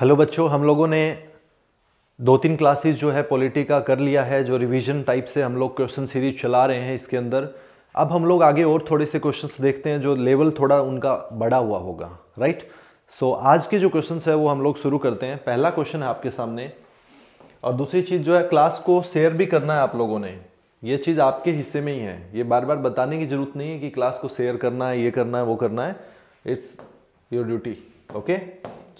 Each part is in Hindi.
हेलो बच्चों हम लोगों ने दो तीन क्लासेस जो है पॉलिटी का कर लिया है जो रिवीजन टाइप से हम लोग क्वेश्चन सीरीज चला रहे हैं इसके अंदर अब हम लोग आगे और थोड़े से क्वेश्चंस देखते हैं जो लेवल थोड़ा उनका बड़ा हुआ होगा राइट सो so, आज के जो क्वेश्चंस है वो हम लोग शुरू करते हैं पहला क्वेश्चन है आपके सामने और दूसरी चीज़ जो है क्लास को शेयर भी करना है आप लोगों ने ये चीज़ आपके हिस्से में ही है ये बार बार बताने की ज़रूरत नहीं है कि क्लास को शेयर करना है ये करना है वो करना है it's your duty okay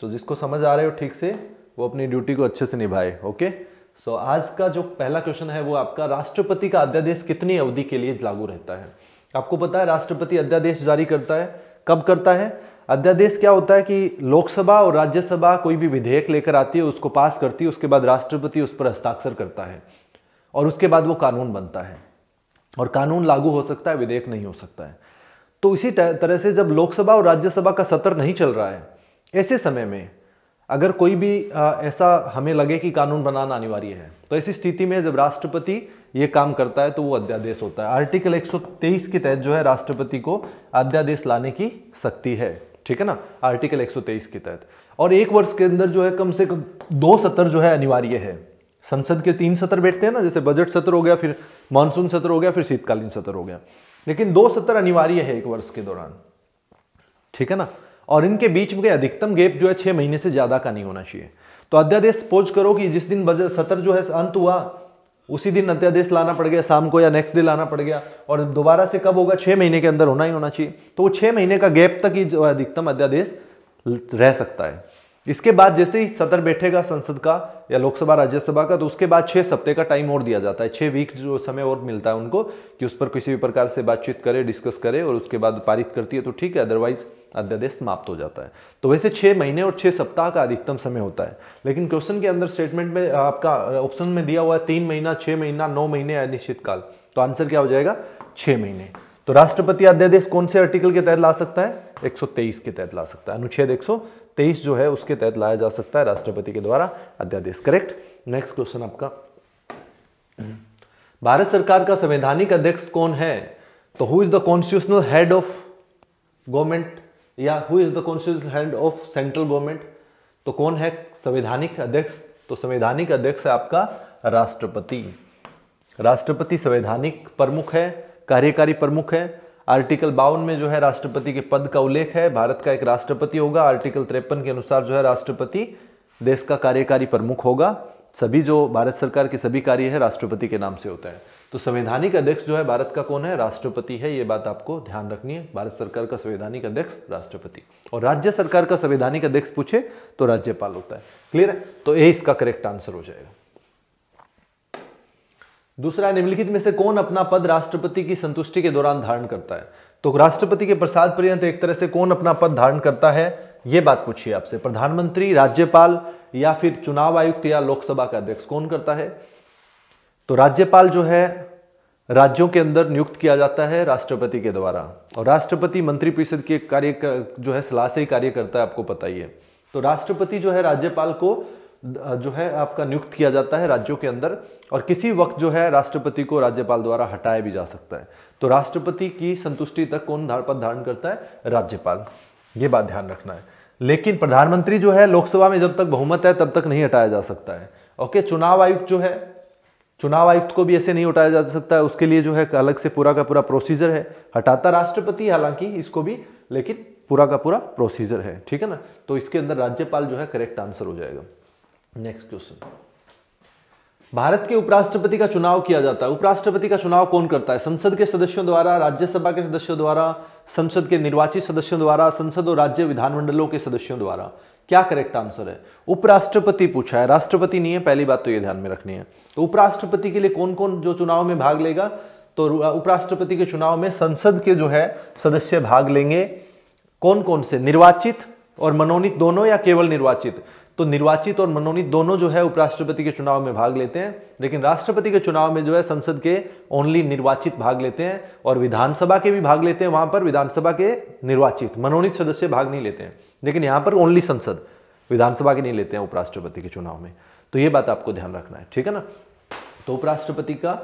so जिसको समझ आ रहे हो ठीक से वो अपनी ड्यूटी को अच्छे से निभाए ओके सो आज का जो पहला क्वेश्चन है वो आपका राष्ट्रपति का अध्यादेश कितनी अवधि के लिए लागू रहता है आपको पता है राष्ट्रपति अध्यादेश जारी करता है कब करता है अध्यादेश क्या होता है कि लोकसभा और राज्यसभा कोई भी विधेयक लेकर आती है उसको पास करती है उसके बाद राष्ट्रपति उस पर हस्ताक्षर करता है और उसके बाद वो कानून बनता है और कानून लागू हो सकता है विधेयक नहीं हो सकता है तो इसी तरह से जब लोकसभा और राज्यसभा का सत्र नहीं चल रहा है ऐसे समय में अगर कोई भी ऐसा हमें लगे कि कानून बनाना अनिवार्य है तो ऐसी स्थिति में जब राष्ट्रपति ये काम करता है तो वो अध्यादेश होता है आर्टिकल 123 के तहत जो है राष्ट्रपति को अध्यादेश लाने की शक्ति है ठीक है ना आर्टिकल 123 के तहत और एक वर्ष के अंदर जो है कम से कम दो सत्र जो है अनिवार्य है संसद के तीन सत्र बैठते हैं ना जैसे बजट सत्र हो गया फिर मानसून सत्र हो गया फिर शीतकालीन सत्र हो गया लेकिन दो सत्र अनिवार्य है एक वर्ष के दौरान ठीक है ना और इनके बीच में अधिकतम गैप जो है छः महीने से ज़्यादा का नहीं होना चाहिए तो अध्यादेश पोज करो कि जिस दिन बजट सत्र जो है अंत हुआ उसी दिन अध्यादेश लाना पड़ गया शाम को या नेक्स्ट डे लाना पड़ गया और दोबारा से कब होगा छः महीने के अंदर होना ही होना चाहिए तो वो छः महीने का गैप तक ही जो अधिकतम अध्यादेश रह सकता है इसके बाद जैसे ही सदन बैठेगा संसद का या लोकसभा राज्यसभा का तो उसके बाद छह सप्ते का टाइम और दिया जाता है छह वीक जो समय और मिलता है उनको कि उस पर किसी भी प्रकार से बातचीत करे डिस्कस करे और उसके बाद पारित करती है तो ठीक है अदरवाइज अध्यादेश समाप्त हो जाता है तो वैसे छह महीने और छह सप्ताह का अधिकतम समय होता है लेकिन क्वेश्चन के अंदर स्टेटमेंट में आपका ऑप्शन में दिया हुआ है तीन महीना छह महीना नौ महीने अनिश्चितकाल तो आंसर क्या हो जाएगा छह महीने तो राष्ट्रपति अध्यादेश कौन से आर्टिकल के तहत ला सकता है 123 के तहत ला सकता है अनुच्छेद 123 तेईस जो है उसके तहत लाया जा सकता है राष्ट्रपति के द्वारा अध्यादेश करेक्ट नेक्स्ट क्वेश्चन आपका भारत सरकार का संवैधानिक अध्यक्ष कौन है तो who is the constitutional head of government या who is the constitutional head of central government तो कौन है संवैधानिक अध्यक्ष तो संवैधानिक अध्यक्ष है आपका राष्ट्रपति राष्ट्रपति संवैधानिक प्रमुख है कार्यकारी प्रमुख है आर्टिकल बावन में जो है राष्ट्रपति के पद का उल्लेख है भारत का एक राष्ट्रपति होगा आर्टिकल तिरपन के अनुसार जो है राष्ट्रपति देश का कार्यकारी प्रमुख होगा सभी जो भारत सरकार के सभी कार्य है राष्ट्रपति के नाम से होते हैं तो संवैधानिक अध्यक्ष जो है भारत का कौन है राष्ट्रपति है ये बात आपको ध्यान रखनी है भारत सरकार का संवैधानिक अध्यक्ष राष्ट्रपति और राज्य सरकार का संवैधानिक अध्यक्ष पूछे तो राज्यपाल होता है क्लियर है तो ये इसका करेक्ट आंसर हो जाएगा दूसरा निम्नलिखित में से कौन अपना पद राष्ट्रपति की संतुष्टि के दौरान धारण करता है तो राष्ट्रपति के प्रसाद पर्यंत एक तरह से कौन अपना पद धारण करता है यह बात पूछिए आपसे प्रधानमंत्री राज्यपाल या फिर चुनाव आयुक्त या लोकसभा का अध्यक्ष कौन करता है तो राज्यपाल जो है राज्यों के अंदर नियुक्त किया जाता है राष्ट्रपति के द्वारा और राष्ट्रपति मंत्रिपरिषद के कार्य जो है सलाह से ही कार्य करता है आपको पता ही है तो राष्ट्रपति जो है राज्यपाल को जो है आपका नियुक्त किया जाता है राज्यों के अंदर और किसी वक्त जो है राष्ट्रपति को राज्यपाल द्वारा हटाया भी जा सकता है तो राष्ट्रपति की संतुष्टि तक कौन धार पद धारण करता है राज्यपाल ये बात ध्यान रखना है लेकिन प्रधानमंत्री जो है लोकसभा में जब तक बहुमत है तब तक नहीं हटाया जा सकता है ओके चुनाव आयुक्त जो है चुनाव आयुक्त को भी ऐसे नहीं उठाया जा सकता है उसके लिए जो है अलग से पूरा का पूरा प्रोसीजर है हटाता राष्ट्रपति हालांकि इसको भी लेकिन पूरा का पूरा प्रोसीजर है ठीक है ना तो इसके अंदर राज्यपाल जो है करेक्ट आंसर हो जाएगा नेक्स्ट क्वेश्चन भारत के उपराष्ट्रपति का चुनाव किया जाता है उपराष्ट्रपति का चुनाव कौन करता है संसद के सदस्यों द्वारा राज्यसभा के सदस्यों द्वारा संसद के निर्वाचित सदस्यों द्वारा संसद और राज्य विधानमंडलों के सदस्यों द्वारा क्या करेक्ट आंसर है उपराष्ट्रपति पूछा है राष्ट्रपति नहीं है पहली बात तो यह ध्यान में रखनी है तो उपराष्ट्रपति के लिए कौन कौन जो चुनाव में भाग लेगा तो उपराष्ट्रपति के चुनाव में संसद के जो है सदस्य भाग लेंगे कौन कौन से निर्वाचित और मनोनीत दोनों या केवल निर्वाचित तो निर्वाचित और मनोनीत दोनों जो है उपराष्ट्रपति के चुनाव में भाग लेते हैं लेकिन राष्ट्रपति के चुनाव में जो है संसद के ओनली निर्वाचित भाग लेते हैं और विधानसभा के भी भाग लेते हैं वहां पर विधानसभा के निर्वाचित मनोनीत सदस्य भाग नहीं लेते हैं लेकिन यहां पर ओनली संसद विधानसभा के नहीं लेते हैं उपराष्ट्रपति के चुनाव में तो ये बात आपको ध्यान रखना है ठीक है ना तो उपराष्ट्रपति का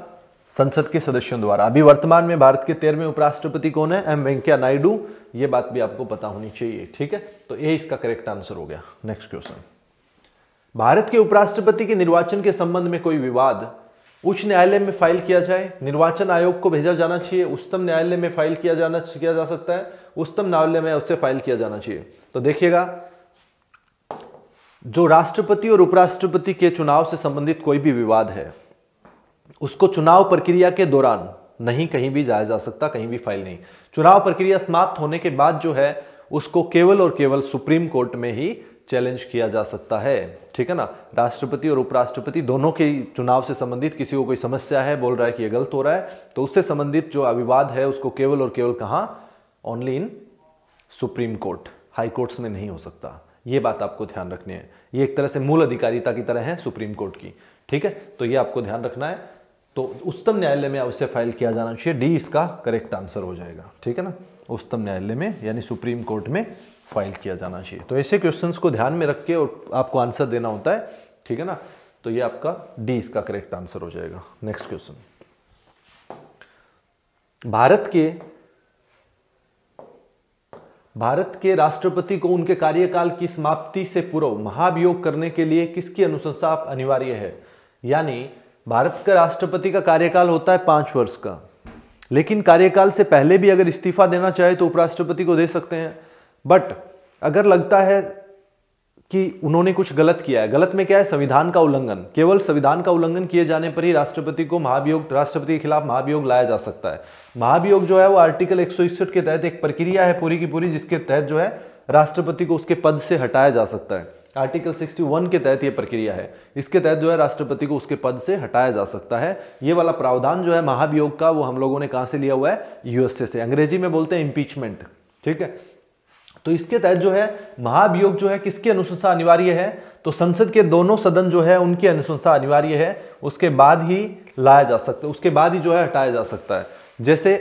संसद के सदस्यों द्वारा अभी वर्तमान में भारत के तेरहवें उपराष्ट्रपति कौन है एम वेंकैया नायडू ये बात भी आपको पता होनी चाहिए ठीक है तो ये इसका करेक्ट आंसर हो गया नेक्स्ट क्वेश्चन भारत के उपराष्ट्रपति के निर्वाचन के संबंध में कोई विवाद उच्च न्यायालय में फाइल किया जाए निर्वाचन आयोग को भेजा जाना चाहिए उच्चतम न्यायालय में फाइल किया जाना किया जा सकता है उच्चतम न्यायालय में उससे फाइल किया जाना चाहिए तो देखिएगा जो राष्ट्रपति और उपराष्ट्रपति के चुनाव से संबंधित कोई भी विवाद है उसको चुनाव प्रक्रिया के दौरान नहीं कहीं भी जाया जा सकता कहीं भी फाइल नहीं चुनाव प्रक्रिया समाप्त होने के बाद जो है उसको केवल और केवल सुप्रीम कोर्ट में ही चैलेंज किया जा सकता है ठीक है ना राष्ट्रपति और उपराष्ट्रपति दोनों के चुनाव से संबंधित किसी को कोई समस्या है बोल रहा है कि यह गलत हो रहा है तो उससे संबंधित जो अविवाद है उसको केवल और केवल कहाँ only in Supreme Court High Courts में नहीं हो सकता ये बात आपको ध्यान रखनी है ये एक तरह से मूल अधिकारिता की तरह है सुप्रीम कोर्ट की ठीक है तो ये आपको ध्यान रखना है तो उच्चतम न्यायालय में अवश्य फाइल किया जाना चाहिए डी इसका करेक्ट आंसर हो जाएगा ठीक है ना उच्चतम न्यायालय में यानी सुप्रीम कोर्ट में फाइल किया जाना चाहिए तो ऐसे क्वेश्चंस को ध्यान में रख के और आपको आंसर देना होता है ठीक है ना तो ये आपका डी इसका करेक्ट आंसर हो जाएगा नेक्स्ट क्वेश्चन भारत के भारत के राष्ट्रपति को उनके कार्यकाल की समाप्ति से पूर्व महाभियोग करने के लिए किसकी अनुशंसा अनिवार्य है यानी भारत का राष्ट्रपति का कार्यकाल होता है पांच वर्ष का लेकिन कार्यकाल से पहले भी अगर इस्तीफा देना चाहे तो उपराष्ट्रपति को दे सकते हैं बट अगर लगता है कि उन्होंने कुछ गलत किया है गलत में क्या है संविधान का उल्लंघन केवल संविधान का उल्लंघन किए जाने पर ही राष्ट्रपति को महाभियोग राष्ट्रपति के खिलाफ महाभियोग लाया जा सकता है महाभियोग जो है वो आर्टिकल एक के तहत एक प्रक्रिया है पूरी की पूरी जिसके तहत जो है राष्ट्रपति को उसके पद से हटाया जा सकता है आर्टिकल 61 के तहत यह प्रक्रिया है इसके तहत जो है राष्ट्रपति को उसके पद से हटाया जा सकता है ये वाला प्रावधान जो है महाभियोग का वो हम लोगों ने कहां से लिया हुआ है यूएसए से अंग्रेजी में बोलते हैं इम्पीचमेंट ठीक है तो इसके तहत जो है महाभियोग जो है किसकी अनुशंसा अनिवार्य है तो संसद के दोनों सदन जो है उनकी अनुशंसा अनिवार्य है उसके बाद ही लाया जा सकता है उसके बाद ही जो है हटाया जा सकता है जैसे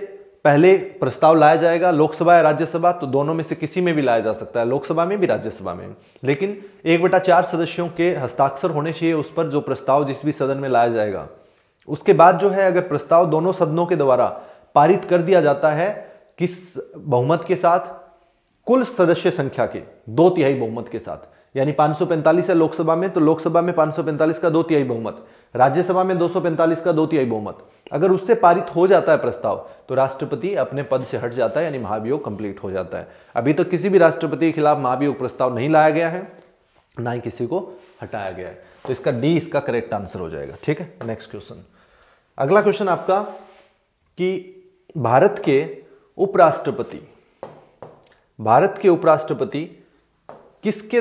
पहले प्रस्ताव लाया जाएगा लोकसभा या राज्यसभा तो दोनों में से किसी में भी लाया जा सकता है लोकसभा में भी राज्यसभा में लेकिन एक बटा चार सदस्यों के हस्ताक्षर होने चाहिए उस पर जो प्रस्ताव जिस भी सदन में लाया जाएगा उसके बाद जो है अगर प्रस्ताव दोनों सदनों के द्वारा पारित कर दिया जाता है किस बहुमत के साथ कुल सदस्य संख्या के दो तिहाई बहुमत के साथ यानी 545 है लोकसभा में तो लोकसभा में 545 का दो तिहाई बहुमत राज्यसभा में 245 का दो तिहाई बहुमत अगर उससे पारित हो जाता है प्रस्ताव तो राष्ट्रपति अपने पद से हट जाता है यानी महाभियोग कंप्लीट हो जाता है अभी तक तो किसी भी राष्ट्रपति के खिलाफ महाभियोग प्रस्ताव नहीं लाया गया है ना ही किसी को हटाया गया है तो इसका डी इसका करेक्ट आंसर हो जाएगा ठीक है नेक्स्ट क्वेश्चन अगला क्वेश्चन आपका कि भारत के उपराष्ट्रपति भारत के उपराष्ट्रपति किसके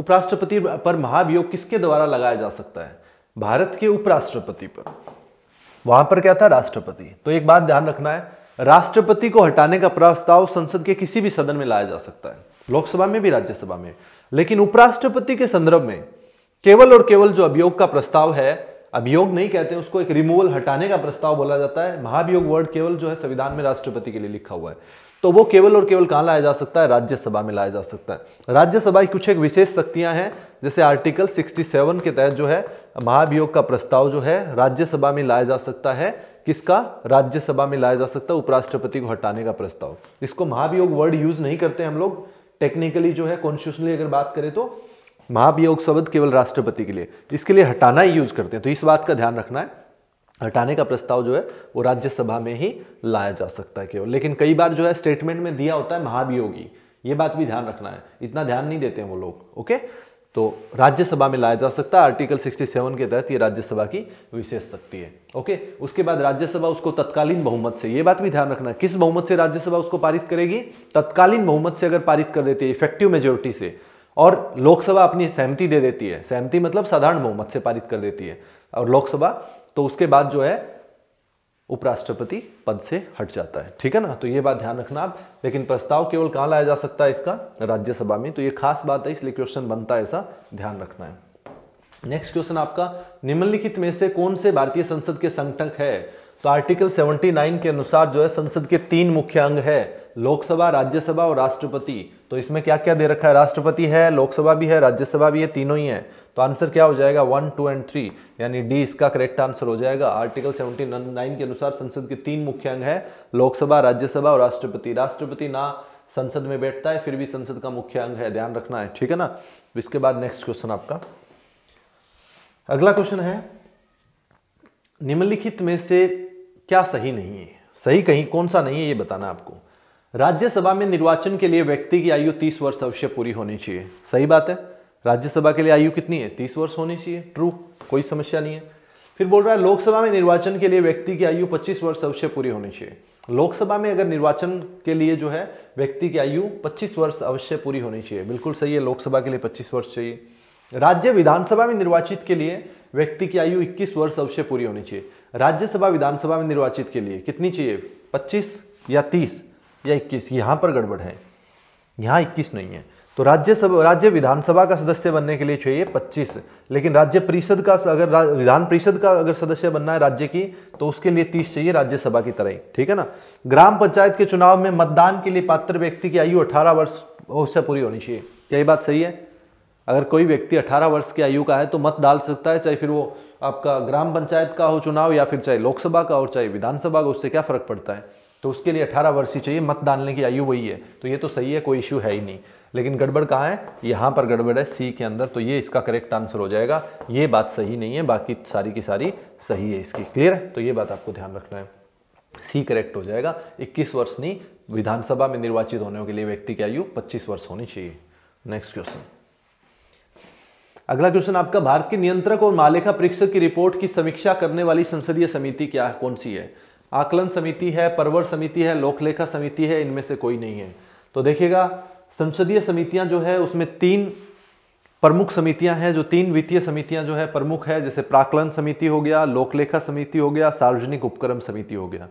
उपराष्ट्रपति पर महाभियोग किसके द्वारा लगाया जा सकता है भारत के उपराष्ट्रपति पर वहां पर क्या था राष्ट्रपति तो एक बात ध्यान रखना है राष्ट्रपति को हटाने का प्रस्ताव संसद के किसी भी सदन में लाया जा सकता है लोकसभा में भी राज्यसभा में लेकिन उपराष्ट्रपति के संदर्भ में केवल और केवल जो अभियोग का प्रस्ताव है अभियोग नहीं कहते उसको एक रिमूवल हटाने का प्रस्ताव बोला जाता है महाभियोग वर्ड केवल जो है संविधान में राष्ट्रपति के लिए लिखा हुआ है तो वो केवल और केवल कहाँ लाया जा सकता है राज्यसभा में लाया जा सकता है राज्यसभा की कुछ एक विशेष शक्तियां हैं जैसे आर्टिकल 67 के तहत जो है महाभियोग का प्रस्ताव जो है राज्यसभा में लाया जा सकता है किसका राज्यसभा में लाया जा सकता है उपराष्ट्रपति को हटाने का प्रस्ताव इसको महाभियोग वर्ड यूज नहीं करते हम लोग टेक्निकली जो है कॉन्स्टिट्यूशनली अगर बात करें तो महाभियोग शब्द केवल राष्ट्रपति के लिए इसके लिए हटाना ही यूज करते हैं तो इस बात का ध्यान रखना है हटाने का प्रस्ताव जो है वो राज्यसभा में ही लाया जा सकता है केवल लेकिन कई बार जो है स्टेटमेंट में दिया होता है महाभियोगी ये बात भी ध्यान रखना है इतना ध्यान नहीं देते हैं वो लोग ओके तो राज्यसभा में लाया जा सकता है आर्टिकल 67 के तहत ये राज्यसभा की विशेष शक्ति है ओके उसके बाद राज्यसभा उसको तत्कालीन बहुमत से ये बात भी ध्यान रखना है किस बहुमत से राज्यसभा उसको पारित करेगी तत्कालीन बहुमत से अगर पारित कर देती है इफेक्टिव मेजोरिटी से और लोकसभा अपनी सहमति दे देती है सहमति मतलब साधारण बहुमत से पारित कर देती है और लोकसभा तो उसके बाद जो है उपराष्ट्रपति पद से हट जाता है ठीक है ना तो ये बात ध्यान रखना आप लेकिन प्रस्ताव केवल कहां लाया जा सकता है इसका राज्यसभा में तो ये खास बात है इसलिए क्वेश्चन बनता है ऐसा ध्यान रखना है नेक्स्ट क्वेश्चन आपका निम्नलिखित में से कौन से भारतीय संसद के संगठक है तो आर्टिकल 79 के अनुसार जो है संसद के तीन मुख्य अंग है लोकसभा राज्यसभा और राष्ट्रपति तो इसमें क्या क्या दे रखा है राष्ट्रपति है लोकसभा भी है राज्यसभा भी है तीनों ही है तो आंसर क्या हो जाएगा वन टू एंड थ्री यानी डी इसका करेक्ट आंसर हो जाएगा आर्टिकल सेवेंटी नाइन के अनुसार संसद के तीन मुख्य अंग है लोकसभा राज्यसभा और राष्ट्रपति राष्ट्रपति ना संसद में बैठता है फिर भी संसद का मुख्य अंग है ध्यान रखना है ठीक है ना इसके बाद नेक्स्ट क्वेश्चन आपका अगला क्वेश्चन है निम्नलिखित में से क्या सही नहीं है सही कहीं कौन सा नहीं है ये बताना आपको राज्यसभा में निर्वाचन के लिए व्यक्ति की आयु तीस वर्ष अवश्य पूरी होनी चाहिए सही बात है राज्यसभा के लिए आयु कितनी है तीस वर्ष होनी चाहिए ट्रू कोई समस्या नहीं है फिर बोल रहा है लोकसभा में निर्वाचन के लिए व्यक्ति की आयु पच्चीस वर्ष अवश्य पूरी होनी चाहिए लोकसभा में अगर निर्वाचन के लिए जो है व्यक्ति की आयु पच्चीस वर्ष अवश्य पूरी होनी चाहिए बिल्कुल सही है लोकसभा के लिए पच्चीस वर्ष चाहिए राज्य विधानसभा में निर्वाचित के लिए व्यक्ति की आयु 21 वर्ष अवश्य पूरी होनी चाहिए राज्यसभा विधानसभा में निर्वाचित के लिए कितनी चाहिए 25 या तीस या इक्कीस यहाँ पर गड़बड़ है यहाँ इक्कीस नहीं है तो राज्यसभा राज्य विधानसभा का सदस्य बनने के लिए चाहिए 25 लेकिन राज्य परिषद का अगर विधान परिषद का अगर सदस्य बनना है राज्य की तो उसके लिए 30 चाहिए राज्यसभा की तरह ही ठीक है ना ग्राम पंचायत के चुनाव में मतदान के लिए पात्र व्यक्ति की आयु 18 वर्ष से पूरी होनी चाहिए यही बात सही है अगर कोई व्यक्ति अठारह वर्ष की आयु का है तो मत डाल सकता है चाहे फिर वो आपका ग्राम पंचायत का हो चुनाव या फिर चाहे लोकसभा का हो चाहे विधानसभा का उससे क्या फ़र्क पड़ता है तो उसके लिए अठारह वर्ष ही चाहिए मत डालने की आयु वही है तो ये तो सही है कोई इश्यू है ही नहीं लेकिन गड़बड़ कहाँ है यहाँ पर गड़बड़ है सी के अंदर तो ये इसका करेक्ट आंसर हो जाएगा ये बात सही नहीं है बाकी सारी की सारी सही है इसकी क्लियर है तो ये बात आपको ध्यान रखना है सी करेक्ट हो जाएगा 21 वर्ष नहीं विधानसभा में निर्वाचित होने के लिए व्यक्ति की आयु 25 वर्ष होनी चाहिए नेक्स्ट क्वेश्चन अगला क्वेश्चन आपका भारत के नियंत्रक और मालेखा परीक्षक की रिपोर्ट की समीक्षा करने वाली संसदीय समिति क्या है कौन सी है आकलन समिति है परवर समिति है लोकलेखा समिति है इनमें से कोई नहीं है तो देखिएगा संसदीय समितियां जो है उसमें तीन प्रमुख समितियां हैं जो तीन वित्तीय समितियां जो है प्रमुख है जैसे प्राकलन समिति हो गया लोकलेखा समिति हो गया सार्वजनिक उपक्रम समिति हो गया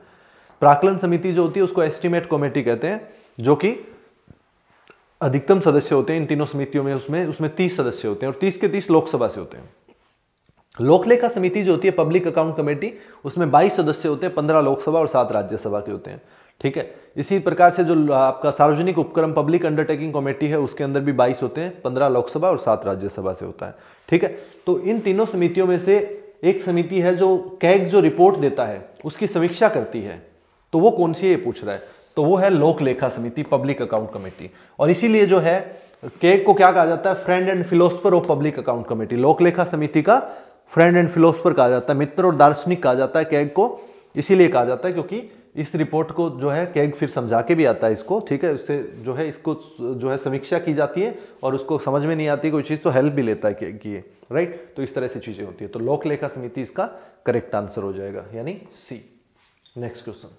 प्राकलन समिति जो होती है उसको एस्टिमेट कमेटी कहते हैं जो कि अधिकतम सदस्य होते हैं इन तीनों समितियों में उसमें उसमें तीस सदस्य होते हैं और तीस के तीस लोकसभा से होते हैं लोकलेखा समिति जो होती है पब्लिक अकाउंट कमेटी उसमें बाईस सदस्य होते हैं पंद्रह लोकसभा और सात राज्यसभा के होते हैं ठीक है इसी प्रकार से जो आपका सार्वजनिक उपक्रम पब्लिक अंडरटेकिंग कमेटी है उसके अंदर भी 22 होते हैं 15 लोकसभा और सात राज्यसभा से होता है ठीक है तो इन तीनों समितियों में से एक समिति है जो कैग जो रिपोर्ट देता है उसकी समीक्षा करती है तो वो कौन सी है ये पूछ रहा है तो वो है लोक लेखा समिति पब्लिक अकाउंट कमेटी और इसीलिए जो है केक को क्या कहा जाता है friend and philosopher of public account committee लोक लेखा समिति का फ्रेंड एंड फिलोसफर कहा जाता है मित्र और दार्शनिक कहा जाता है केग को इसीलिए कहा जाता है क्योंकि इस रिपोर्ट को जो है कैग फिर समझा के भी आता है इसको ठीक है उससे जो है इसको जो है समीक्षा की जाती है और उसको समझ में नहीं आती कोई चीज़ तो हेल्प भी लेता है कैग की राइट तो इस तरह से चीज़ें होती है तो लोक लेखा समिति इसका करेक्ट आंसर हो जाएगा यानी सी नेक्स्ट क्वेश्चन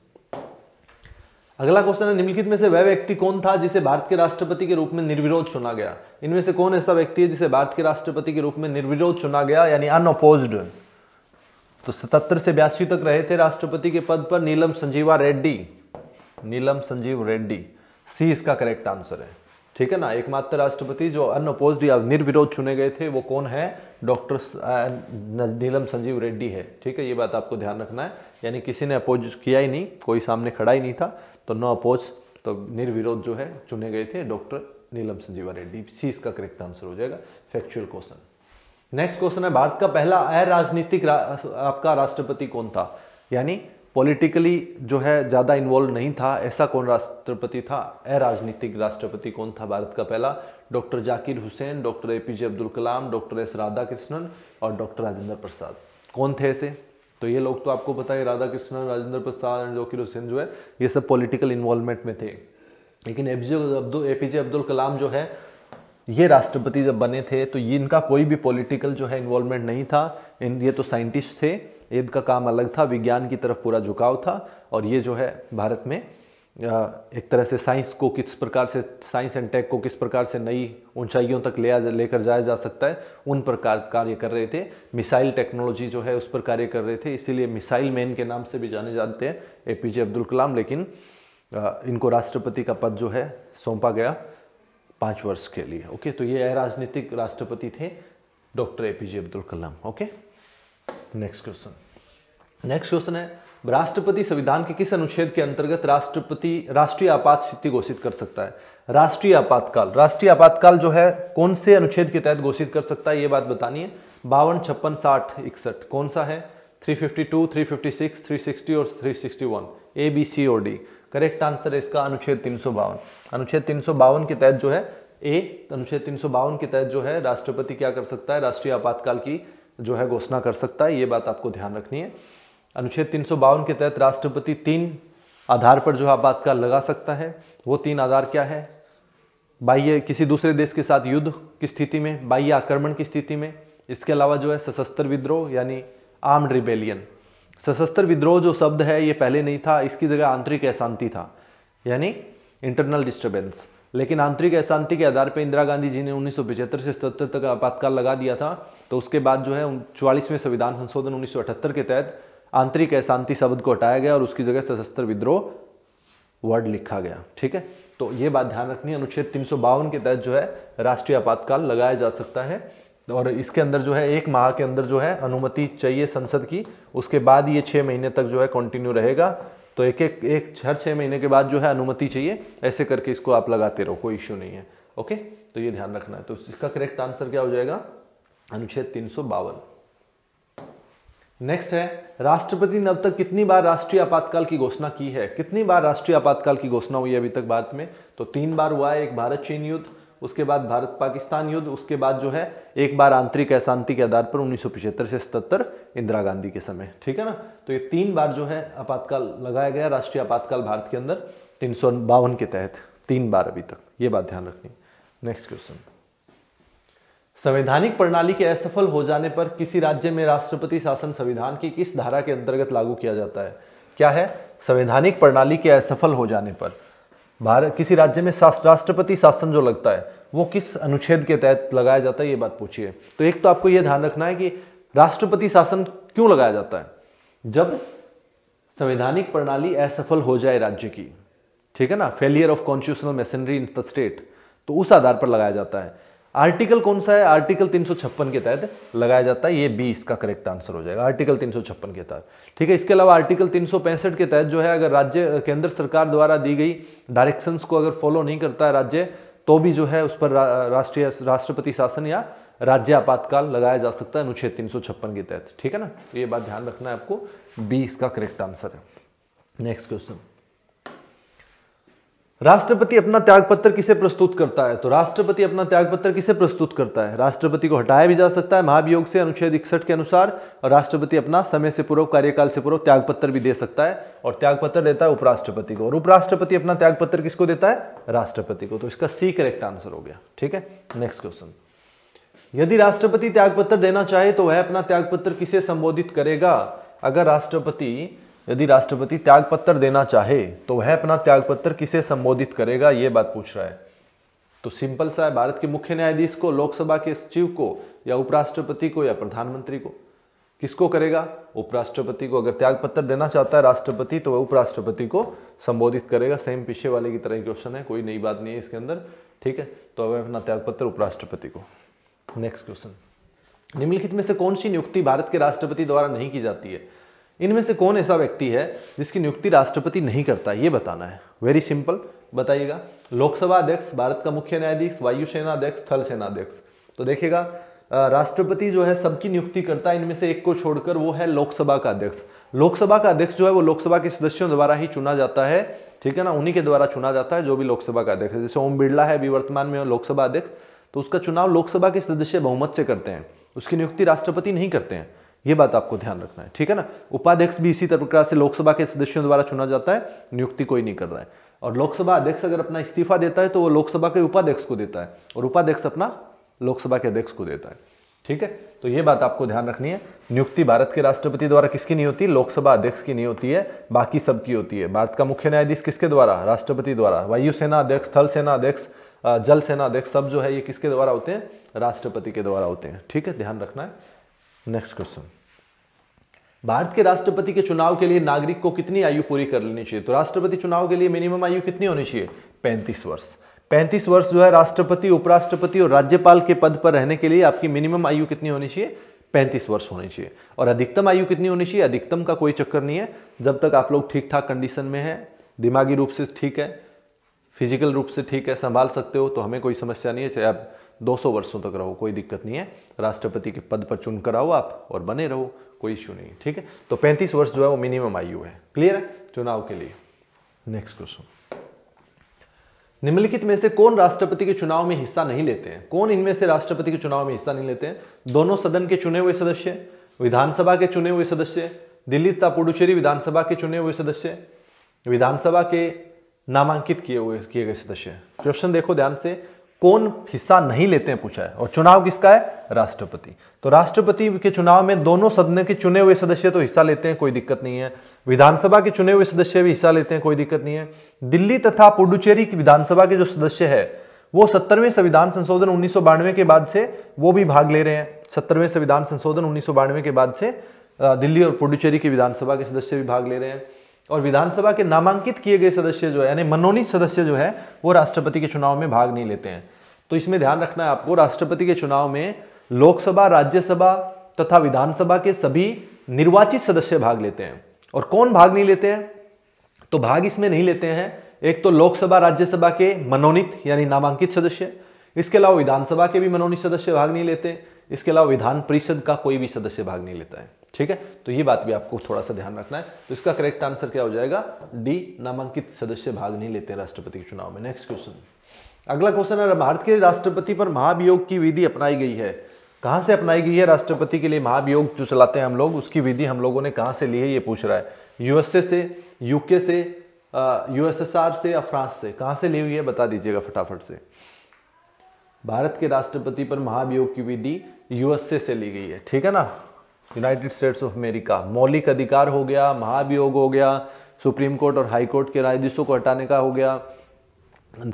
अगला क्वेश्चन है निम्नलिखित में से वह व्यक्ति कौन था जिसे भारत के राष्ट्रपति के रूप में निर्विरोध चुना गया इनमें से कौन ऐसा व्यक्ति है जिसे भारत के राष्ट्रपति के रूप में निर्विरोध चुना गया यानी अनअपोज तो सतर से बयासी तक रहे थे राष्ट्रपति के पद पर नीलम संजीवा रेड्डी नीलम संजीव रेड्डी सी इसका करेक्ट आंसर है ठीक है ना एकमात्र राष्ट्रपति जो अनअपोज या निर्विरोध चुने गए थे वो कौन है डॉक्टर नीलम संजीव रेड्डी है ठीक है ये बात आपको ध्यान रखना है यानी किसी ने अपोज किया ही नहीं कोई सामने खड़ा ही नहीं था तो नौ अपोज तो निर्विरोध जो है चुने गए थे डॉक्टर नीलम संजीवा रेड्डी सी इसका करेक्ट आंसर हो जाएगा फैक्चुअल क्वेश्चन नेक्स्ट क्वेश्चन है भारत का पहला अराजनीतिक रा, आपका राष्ट्रपति कौन था यानी पॉलिटिकली जो है ज़्यादा इन्वॉल्व नहीं था ऐसा कौन राष्ट्रपति था अराजनीतिक राष्ट्रपति कौन था भारत का पहला doctor Zakir Hussain doctor A Abdul Kalam doctor S Radhakrishnan और डॉक्टर राजेंद्र प्रसाद कौन थे ऐसे तो ये लोग तो आपको पता है राधा कृष्णन राजेंद्र प्रसाद एंड जोकिल हुसैन जो है ये सब पॉलिटिकल इन्वॉल्वमेंट में थे लेकिन Abdul A P J Abdul Kalam जो है ये राष्ट्रपति जब बने थे तो ये इनका कोई भी पॉलिटिकल जो है इन्वॉल्वमेंट नहीं था इन ये तो साइंटिस्ट थे इनका काम अलग था विज्ञान की तरफ पूरा झुकाव था और ये जो है भारत में एक तरह से साइंस को किस प्रकार से साइंस एंड टेक को किस प्रकार से नई ऊंचाइयों तक ले लेकर जाया जा सकता है उन पर कार्य कर रहे थे मिसाइल टेक्नोलॉजी जो है उस पर कार्य कर रहे थे इसीलिए मिसाइल मैन के नाम से भी जाने जाते हैं ए पी जे अब्दुल कलाम लेकिन इनको राष्ट्रपति का पद जो है सौंपा गया पाँच वर्ष के लिए ओके तो ये राजनीतिक राष्ट्रपति थे doctor A P J Abdul Kalam okay next question next question है राष्ट्रपति संविधान के किस अनुच्छेद के अंतर्गत राष्ट्रपति राष्ट्रीय आपात स्थिति घोषित कर सकता है राष्ट्रीय आपातकाल राष्ट्रीय आपातकाल जो है कौन से अनुच्छेद के तहत घोषित कर सकता है ये बात बतानी है बावन छप्पन साठ इकसठ कौन सा है 352, 356, 360 और 361 ए बी सी और डी करेक्ट आंसर है इसका अनुच्छेद तीन अनुच्छेद तीन के तहत जो है ए अनुच्छेद तीन के तहत जो है राष्ट्रपति क्या कर सकता है राष्ट्रीय आपातकाल की जो है घोषणा कर सकता है ये बात आपको ध्यान रखनी है अनुच्छेद तीन के तहत राष्ट्रपति तीन आधार पर जो आपातकाल लगा सकता है वो तीन आधार क्या है बाह्य किसी दूसरे देश के साथ युद्ध की स्थिति में बाह्य आक्रमण की स्थिति में इसके अलावा जो है सशस्त्र विद्रोह यानी आर्म्ड रिबेलियन सशस्त्र विद्रोह जो शब्द है ये पहले नहीं था इसकी जगह आंतरिक अशांति था यानी इंटरनल डिस्टर्बेंस लेकिन आंतरिक अशांति के आधार पर इंदिरा गांधी जी ने उन्नीस से सतहत्तर तक आपातकाल लगा दिया था तो उसके बाद जो है चौवालीसवें संविधान संशोधन उन्नीस के तहत आंतरिक अशांति शब्द को हटाया गया और उसकी जगह सशस्त्र विद्रोह वर्ड लिखा गया ठीक है तो ये बात ध्यान रखनी है अनुच्छेद तीन के तहत जो है राष्ट्रीय आपातकाल लगाया जा सकता है और इसके अंदर जो है एक माह के अंदर जो है अनुमति चाहिए संसद की उसके बाद ये छः महीने तक जो है कंटिन्यू रहेगा तो एक एक एक हर छः महीने के बाद जो है अनुमति चाहिए ऐसे करके इसको आप लगाते रहो कोई इश्यू नहीं है ओके तो ये ध्यान रखना है तो इसका करेक्ट आंसर क्या हो जाएगा अनुच्छेद तीन नेक्स्ट है राष्ट्रपति ने अब तक कितनी बार राष्ट्रीय आपातकाल की घोषणा की है कितनी बार राष्ट्रीय आपातकाल की घोषणा हुई है अभी तक भारत में तो तीन बार हुआ है एक भारत चीन युद्ध उसके बाद भारत पाकिस्तान युद्ध उसके बाद जो है एक बार आंतरिक अशांति के आधार पर उन्नीस से सतहत्तर इंदिरा गांधी के समय ठीक है ना तो ये तीन बार जो है आपातकाल लगाया गया राष्ट्रीय आपातकाल भारत के अंदर तीन के तहत तीन बार अभी तक ये बात ध्यान रखनी नेक्स्ट क्वेश्चन संवैधानिक प्रणाली के असफल हो जाने पर किसी राज्य में राष्ट्रपति शासन संविधान की किस धारा के अंतर्गत लागू किया जाता है क्या है संवैधानिक प्रणाली के असफल हो जाने पर भारत किसी राज्य में राष्ट्रपति शासन जो लगता है वो किस अनुच्छेद के तहत लगाया जाता है ये बात पूछिए तो एक तो आपको यह ध्यान रखना है कि राष्ट्रपति शासन क्यों लगाया जाता है जब संवैधानिक प्रणाली असफल हो जाए राज्य की ठीक है ना failure of constitutional machinery in the state तो उस आधार पर लगाया जाता है आर्टिकल कौन सा है आर्टिकल तीन के तहत लगाया जाता है ये बी इसका करेक्ट आंसर हो जाएगा आर्टिकल तीन के तहत ठीक है इसके अलावा आर्टिकल तीन के तहत जो है अगर राज्य केंद्र सरकार द्वारा दी गई डायरेक्शंस को अगर फॉलो नहीं करता है राज्य तो भी जो है उस पर राष्ट्रीय राष्ट्रपति शासन या राज्य आपातकाल लगाया जा सकता है अनुच्छेद तीन के तहत ठीक है ना तो ये बात ध्यान रखना है आपको बी इसका करेक्ट आंसर है नेक्स्ट क्वेश्चन राष्ट्रपति अपना त्यागपत्र किसे प्रस्तुत करता है तो राष्ट्रपति अपना त्यागपत्र किसे प्रस्तुत करता है राष्ट्रपति को हटाया भी जा सकता है महाभियोग से अनुच्छेद इकसठ के अनुसार और राष्ट्रपति अपना समय से पूर्व कार्यकाल से पूर्व त्यागपत्र भी दे सकता है और त्यागपत्र देता है उपराष्ट्रपति को और उपराष्ट्रपति अपना त्यागपत्र किसको देता है राष्ट्रपति को तो इसका सी करेक्ट आंसर हो गया ठीक है नेक्स्ट क्वेश्चन यदि राष्ट्रपति त्यागपत्र देना चाहे तो वह अपना त्यागपत्र किसे संबोधित करेगा अगर राष्ट्रपति यदि राष्ट्रपति त्यागपत्र देना चाहे तो वह अपना त्यागपत्र किसे संबोधित करेगा ये बात पूछ रहा है तो सिंपल सा है भारत के मुख्य न्यायाधीश को लोकसभा के सचिव को या उपराष्ट्रपति को या प्रधानमंत्री को किसको करेगा उपराष्ट्रपति को अगर त्यागपत्र देना चाहता है राष्ट्रपति तो वह उपराष्ट्रपति को संबोधित करेगा सेम पीछे वाले की तरह क्वेश्चन है कोई नई बात नहीं है इसके अंदर ठीक है तो वह अपना त्यागपत्र उपराष्ट्रपति को नेक्स्ट क्वेश्चन निम्नलिखित में से कौन सी नियुक्ति भारत के राष्ट्रपति द्वारा नहीं की जाती है इनमें से कौन ऐसा व्यक्ति है जिसकी नियुक्ति राष्ट्रपति नहीं करता ये बताना है वेरी सिंपल बताइएगा लोकसभा अध्यक्ष भारत का मुख्य न्यायाधीश वायुसेना अध्यक्ष थल सेना अध्यक्ष तो देखेगा राष्ट्रपति जो है सबकी नियुक्ति करता है इनमें से एक को छोड़कर वो है लोकसभा का अध्यक्ष लोकसभा का अध्यक्ष जो है वो लोकसभा के सदस्यों द्वारा ही चुना जाता है ठीक है ना उन्हीं के द्वारा चुना जाता है जो भी लोकसभा का अध्यक्ष है जैसे ओम बिरला है अभी वर्तमान में लोकसभा अध्यक्ष तो उसका चुनाव लोकसभा के सदस्य बहुमत से करते हैं उसकी नियुक्ति राष्ट्रपति नहीं करते हैं ये बात आपको ध्यान रखना है ठीक है ना उपाध्यक्ष भी इसी तरह से लोकसभा के सदस्यों द्वारा चुना जाता है नियुक्ति कोई नहीं कर रहा है और लोकसभा अध्यक्ष अगर अपना इस्तीफा देता है तो वो लोकसभा के उपाध्यक्ष को देता है और उपाध्यक्ष अपना लोकसभा के अध्यक्ष को देता है ठीक है तो ये बात आपको ध्यान रखनी है नियुक्ति भारत के राष्ट्रपति द्वारा किसकी नहीं होती लोकसभा अध्यक्ष की नहीं होती है बाकी सबकी होती है भारत का मुख्य न्यायाधीश किसके द्वारा राष्ट्रपति द्वारा वायुसेना अध्यक्ष थल सेना अध्यक्ष जल सेना अध्यक्ष सब जो है ये किसके द्वारा होते हैं राष्ट्रपति के द्वारा होते हैं ठीक है ध्यान रखना है नेक्स्ट क्वेश्चन भारत के राष्ट्रपति के चुनाव के लिए नागरिक को कितनी आयु पूरी कर लेनी चाहिए तो राष्ट्रपति चुनाव के लिए मिनिमम आयु कितनी होनी चाहिए पैंतीस वर्ष पैंतीस वर्ष जो है राष्ट्रपति उपराष्ट्रपति और राज्यपाल के पद पर रहने के लिए आपकी मिनिमम आयु कितनी होनी चाहिए पैंतीस वर्ष होनी चाहिए और अधिकतम आयु कितनी होनी चाहिए अधिकतम का कोई चक्कर नहीं है जब तक आप लोग ठीक ठाक कंडीशन में हैं दिमागी रूप से ठीक है फिजिकल रूप से ठीक है संभाल सकते हो तो हमें कोई समस्या नहीं है चाहे आप 200 वर्षों तक रहो कोई दिक्कत नहीं है राष्ट्रपति के पद पर चुनकर आओ आप और बने रहो कोई इश्यू नहीं ठीक है तो 35 वर्ष जो है वो मिनिमम आयु है क्लियर है चुनाव के लिए नेक्स्ट क्वेश्चन निम्नलिखित में से कौन राष्ट्रपति के चुनाव में हिस्सा नहीं लेते हैं कौन इनमें से राष्ट्रपति के चुनाव में हिस्सा नहीं लेते हैं दोनों सदन के चुने हुए सदस्य विधानसभा के चुने हुए सदस्य दिल्ली तथा पुडुचेरी विधानसभा के चुने हुए सदस्य विधानसभा के नामांकित किए हुए किए गए सदस्य क्वेश्चन देखो ध्यान से कौन हिस्सा नहीं लेते हैं पूछा है और चुनाव किसका है राष्ट्रपति तो राष्ट्रपति के चुनाव में दोनों सदन के चुने हुए सदस्य तो हिस्सा लेते हैं कोई दिक्कत नहीं है विधानसभा के चुने हुए सदस्य भी हिस्सा लेते हैं कोई दिक्कत नहीं है दिल्ली तथा पुडुचेरी की विधानसभा के जो सदस्य है वो सत्तरवें संविधान संशोधन उन्नीस के बाद से वो भी भाग ले रहे हैं सत्तरवें संविधान संशोधन उन्नीस के बाद से दिल्ली और पुडुचेरी की विधानसभा के सदस्य भी भाग ले रहे हैं और विधानसभा के नामांकित किए गए सदस्य जो है यानी मनोनीत सदस्य जो है वो राष्ट्रपति के चुनाव में भाग नहीं लेते हैं तो इसमें ध्यान रखना है आपको राष्ट्रपति के चुनाव में लोकसभा राज्यसभा तथा विधानसभा के सभी निर्वाचित सदस्य भाग लेते हैं और कौन भाग नहीं लेते हैं तो भाग इसमें नहीं लेते हैं एक तो लोकसभा राज्यसभा के मनोनीत यानी नामांकित सदस्य इसके अलावा विधानसभा के भी मनोनीत सदस्य भाग नहीं लेते इसके अलावा विधान परिषद का कोई भी सदस्य भाग नहीं लेता है ठीक है तो ये बात भी आपको थोड़ा सा ध्यान रखना है तो इसका करेक्ट आंसर क्या हो जाएगा डी नामांकित सदस्य भाग नहीं लेते राष्ट्रपति के चुनाव में नेक्स्ट क्वेश्चन अगला क्वेश्चन है भारत के राष्ट्रपति पर महाभियोग की विधि अपनाई गई है कहां से अपनाई गई है राष्ट्रपति के लिए महाभियोग जो चलाते हैं हम लोग उसकी विधि हम लोगों ने कहा से ली है ये पूछ रहा है यूएसए से यूके से यूएसएसआर से या फ्रांस से कहां से ली हुई है बता दीजिएगा फटाफट से भारत के राष्ट्रपति पर महाभियोग की विधि यूएसए से ली गई है ठीक है ना यूनाइटेड स्टेट्स ऑफ अमेरिका मौलिक अधिकार हो गया महाभियोग हो गया सुप्रीम कोर्ट और हाई कोर्ट के न्यायाधीशों को हटाने का हो गया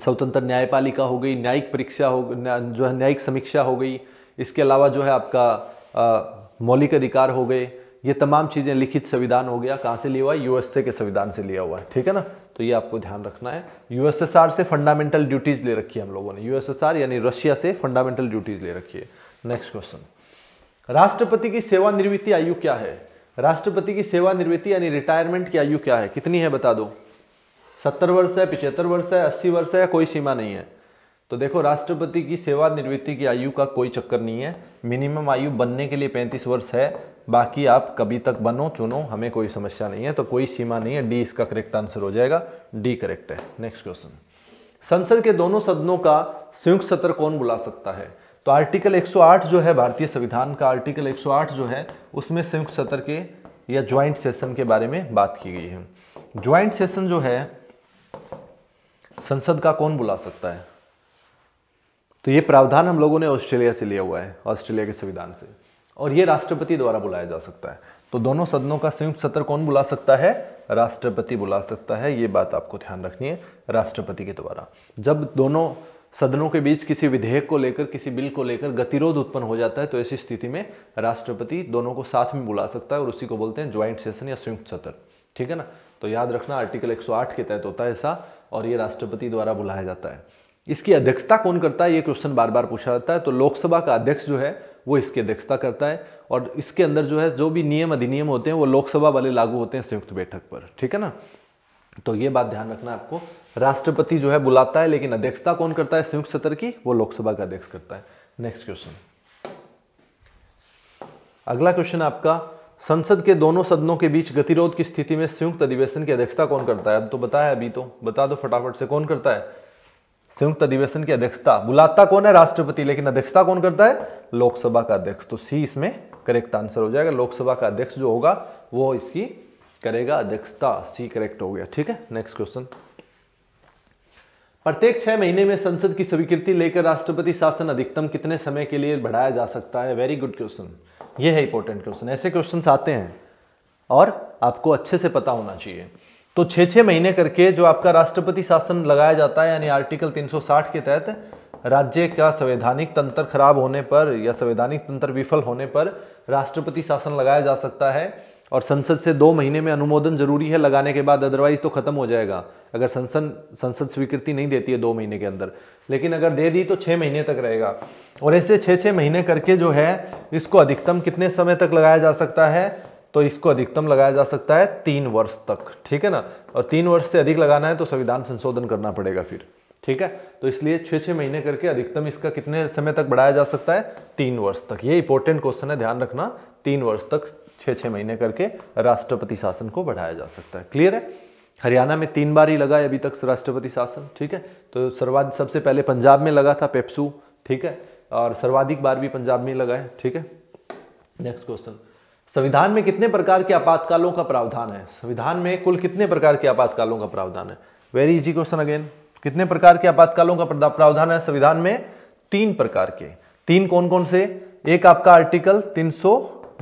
स्वतंत्र न्यायपालिका हो गई न्यायिक परीक्षा हो जो है न्यायिक समीक्षा हो गई इसके अलावा जो है आपका मौलिक अधिकार हो गए ये तमाम चीज़ें लिखित संविधान हो गया कहाँ से लिया हुआ है यूएसए के संविधान से लिया हुआ है ठीक है ना तो ये आपको ध्यान रखना है यूएसएसआर से फंडामेंटल ड्यूटीज ले रखी है हम लोगों ने यूएसएसआर यानी रशिया से फंडामेंटल ड्यूटीज ले रखी है नेक्स्ट क्वेश्चन राष्ट्रपति की सेवानिवृत्ति आयु क्या है राष्ट्रपति की सेवानिवृत्ति यानी रिटायरमेंट की आयु क्या है कितनी है बता दो सत्तर वर्ष है पिछहत्तर वर्ष है अस्सी वर्ष है कोई सीमा नहीं है तो देखो राष्ट्रपति की सेवानिवृत्ति की आयु का कोई चक्कर नहीं है मिनिमम आयु बनने के लिए पैंतीस वर्ष है बाकी आप कभी तक बनो चुनो हमें कोई समस्या नहीं है तो कोई सीमा नहीं है डी इसका करेक्ट आंसर हो जाएगा डी करेक्ट है नेक्स्ट क्वेश्चन संसद के दोनों सदनों का संयुक्त सत्र कौन बुला सकता है तो आर्टिकल 108 जो है भारतीय संविधान का आर्टिकल 108 जो है उसमें संयुक्त सत्र के या ज्वाइंट सेशन के बारे में बात की गई है ज्वाइंट सेशन जो है संसद का कौन बुला सकता है तो ये प्रावधान हम लोगों ने ऑस्ट्रेलिया से लिया हुआ है ऑस्ट्रेलिया के संविधान से और ये राष्ट्रपति द्वारा बुलाया जा सकता है तो दोनों सदनों का संयुक्त सत्र कौन बुला सकता है राष्ट्रपति बुला सकता है ये बात आपको ध्यान रखनी है राष्ट्रपति के द्वारा जब दोनों सदनों के बीच किसी विधेयक को लेकर किसी बिल को लेकर गतिरोध उत्पन्न हो जाता है तो ऐसी स्थिति में राष्ट्रपति दोनों को साथ में बुला सकता है और उसी को बोलते हैं ज्वाइंट सेशन या संयुक्त सत्र ठीक है ना तो याद रखना आर्टिकल 108 के तहत होता है ऐसा और ये राष्ट्रपति द्वारा बुलाया जाता है इसकी अध्यक्षता कौन करता है ये क्वेश्चन बार बार पूछा जाता है तो लोकसभा का अध्यक्ष जो है वो इसकी अध्यक्षता करता है और इसके अंदर जो है जो भी नियम अधिनियम होते हैं वो लोकसभा वाले लागू होते हैं संयुक्त बैठक पर ठीक है ना तो ये बात ध्यान रखना आपको राष्ट्रपति जो है बुलाता है लेकिन अध्यक्षता कौन करता है संयुक्त सत्र की वो लोकसभा का अध्यक्ष करता है नेक्स्ट क्वेश्चन अगला क्वेश्चन आपका संसद के दोनों सदनों के बीच गतिरोध की स्थिति में संयुक्त अधिवेशन की अध्यक्षता कौन करता है अब तो बताया अभी तो बता दो फटाफट से कौन करता है संयुक्त अधिवेशन की अध्यक्षता बुलाता कौन है राष्ट्रपति लेकिन अध्यक्षता कौन करता है लोकसभा का अध्यक्ष तो सी इसमें करेक्ट आंसर हो जाएगा लोकसभा का अध्यक्ष जो होगा वो इसकी करेगा अध्यक्षता सी करेक्ट हो गया ठीक है नेक्स्ट क्वेश्चन प्रत्येक छह महीने में संसद की स्वीकृति लेकर राष्ट्रपति शासन अधिकतम कितने समय के लिए बढ़ाया जा सकता है वेरी गुड क्वेश्चन ये है इंपॉर्टेंट क्वेश्चन ऐसे क्वेश्चन आते हैं और आपको अच्छे से पता होना चाहिए तो छः छः महीने करके जो आपका राष्ट्रपति शासन लगाया जाता है यानी आर्टिकल 360 के तहत राज्य का संवैधानिक तंत्र खराब होने पर या संवैधानिक तंत्र विफल होने पर राष्ट्रपति शासन लगाया जा सकता है और संसद से दो महीने में अनुमोदन जरूरी है लगाने के बाद अदरवाइज तो खत्म हो जाएगा अगर संसद संसद स्वीकृति नहीं देती है दो महीने के अंदर लेकिन अगर दे दी तो छः महीने तक रहेगा और ऐसे छः छः महीने करके जो है इसको अधिकतम कितने समय तक लगाया जा सकता है तो इसको अधिकतम लगाया जा सकता है तीन वर्ष तक ठीक है ना और तीन वर्ष से अधिक लगाना है तो संविधान संशोधन करना पड़ेगा फिर ठीक है तो इसलिए छः छः महीने करके अधिकतम इसका कितने समय तक बढ़ाया जा सकता है तीन वर्ष तक ये इंपॉर्टेंट क्वेश्चन है ध्यान रखना तीन वर्ष तक छः छः महीने करके राष्ट्रपति शासन को बढ़ाया जा सकता है क्लियर है हरियाणा में तीन बार ही लगा है अभी तक राष्ट्रपति शासन ठीक है तो सर्वाधिक सबसे पहले पंजाब में लगा था पेप्सू ठीक है और सर्वाधिक बार भी पंजाब में लगा है ठीक है नेक्स्ट क्वेश्चन संविधान में कितने प्रकार के आपातकालों का प्रावधान है संविधान में कुल कितने प्रकार के आपातकालों का प्रावधान है वेरी इजी क्वेश्चन अगेन कितने प्रकार के आपातकालों का प्रावधान है संविधान में तीन प्रकार के तीन कौन कौन से एक आपका आर्टिकल तीन सौ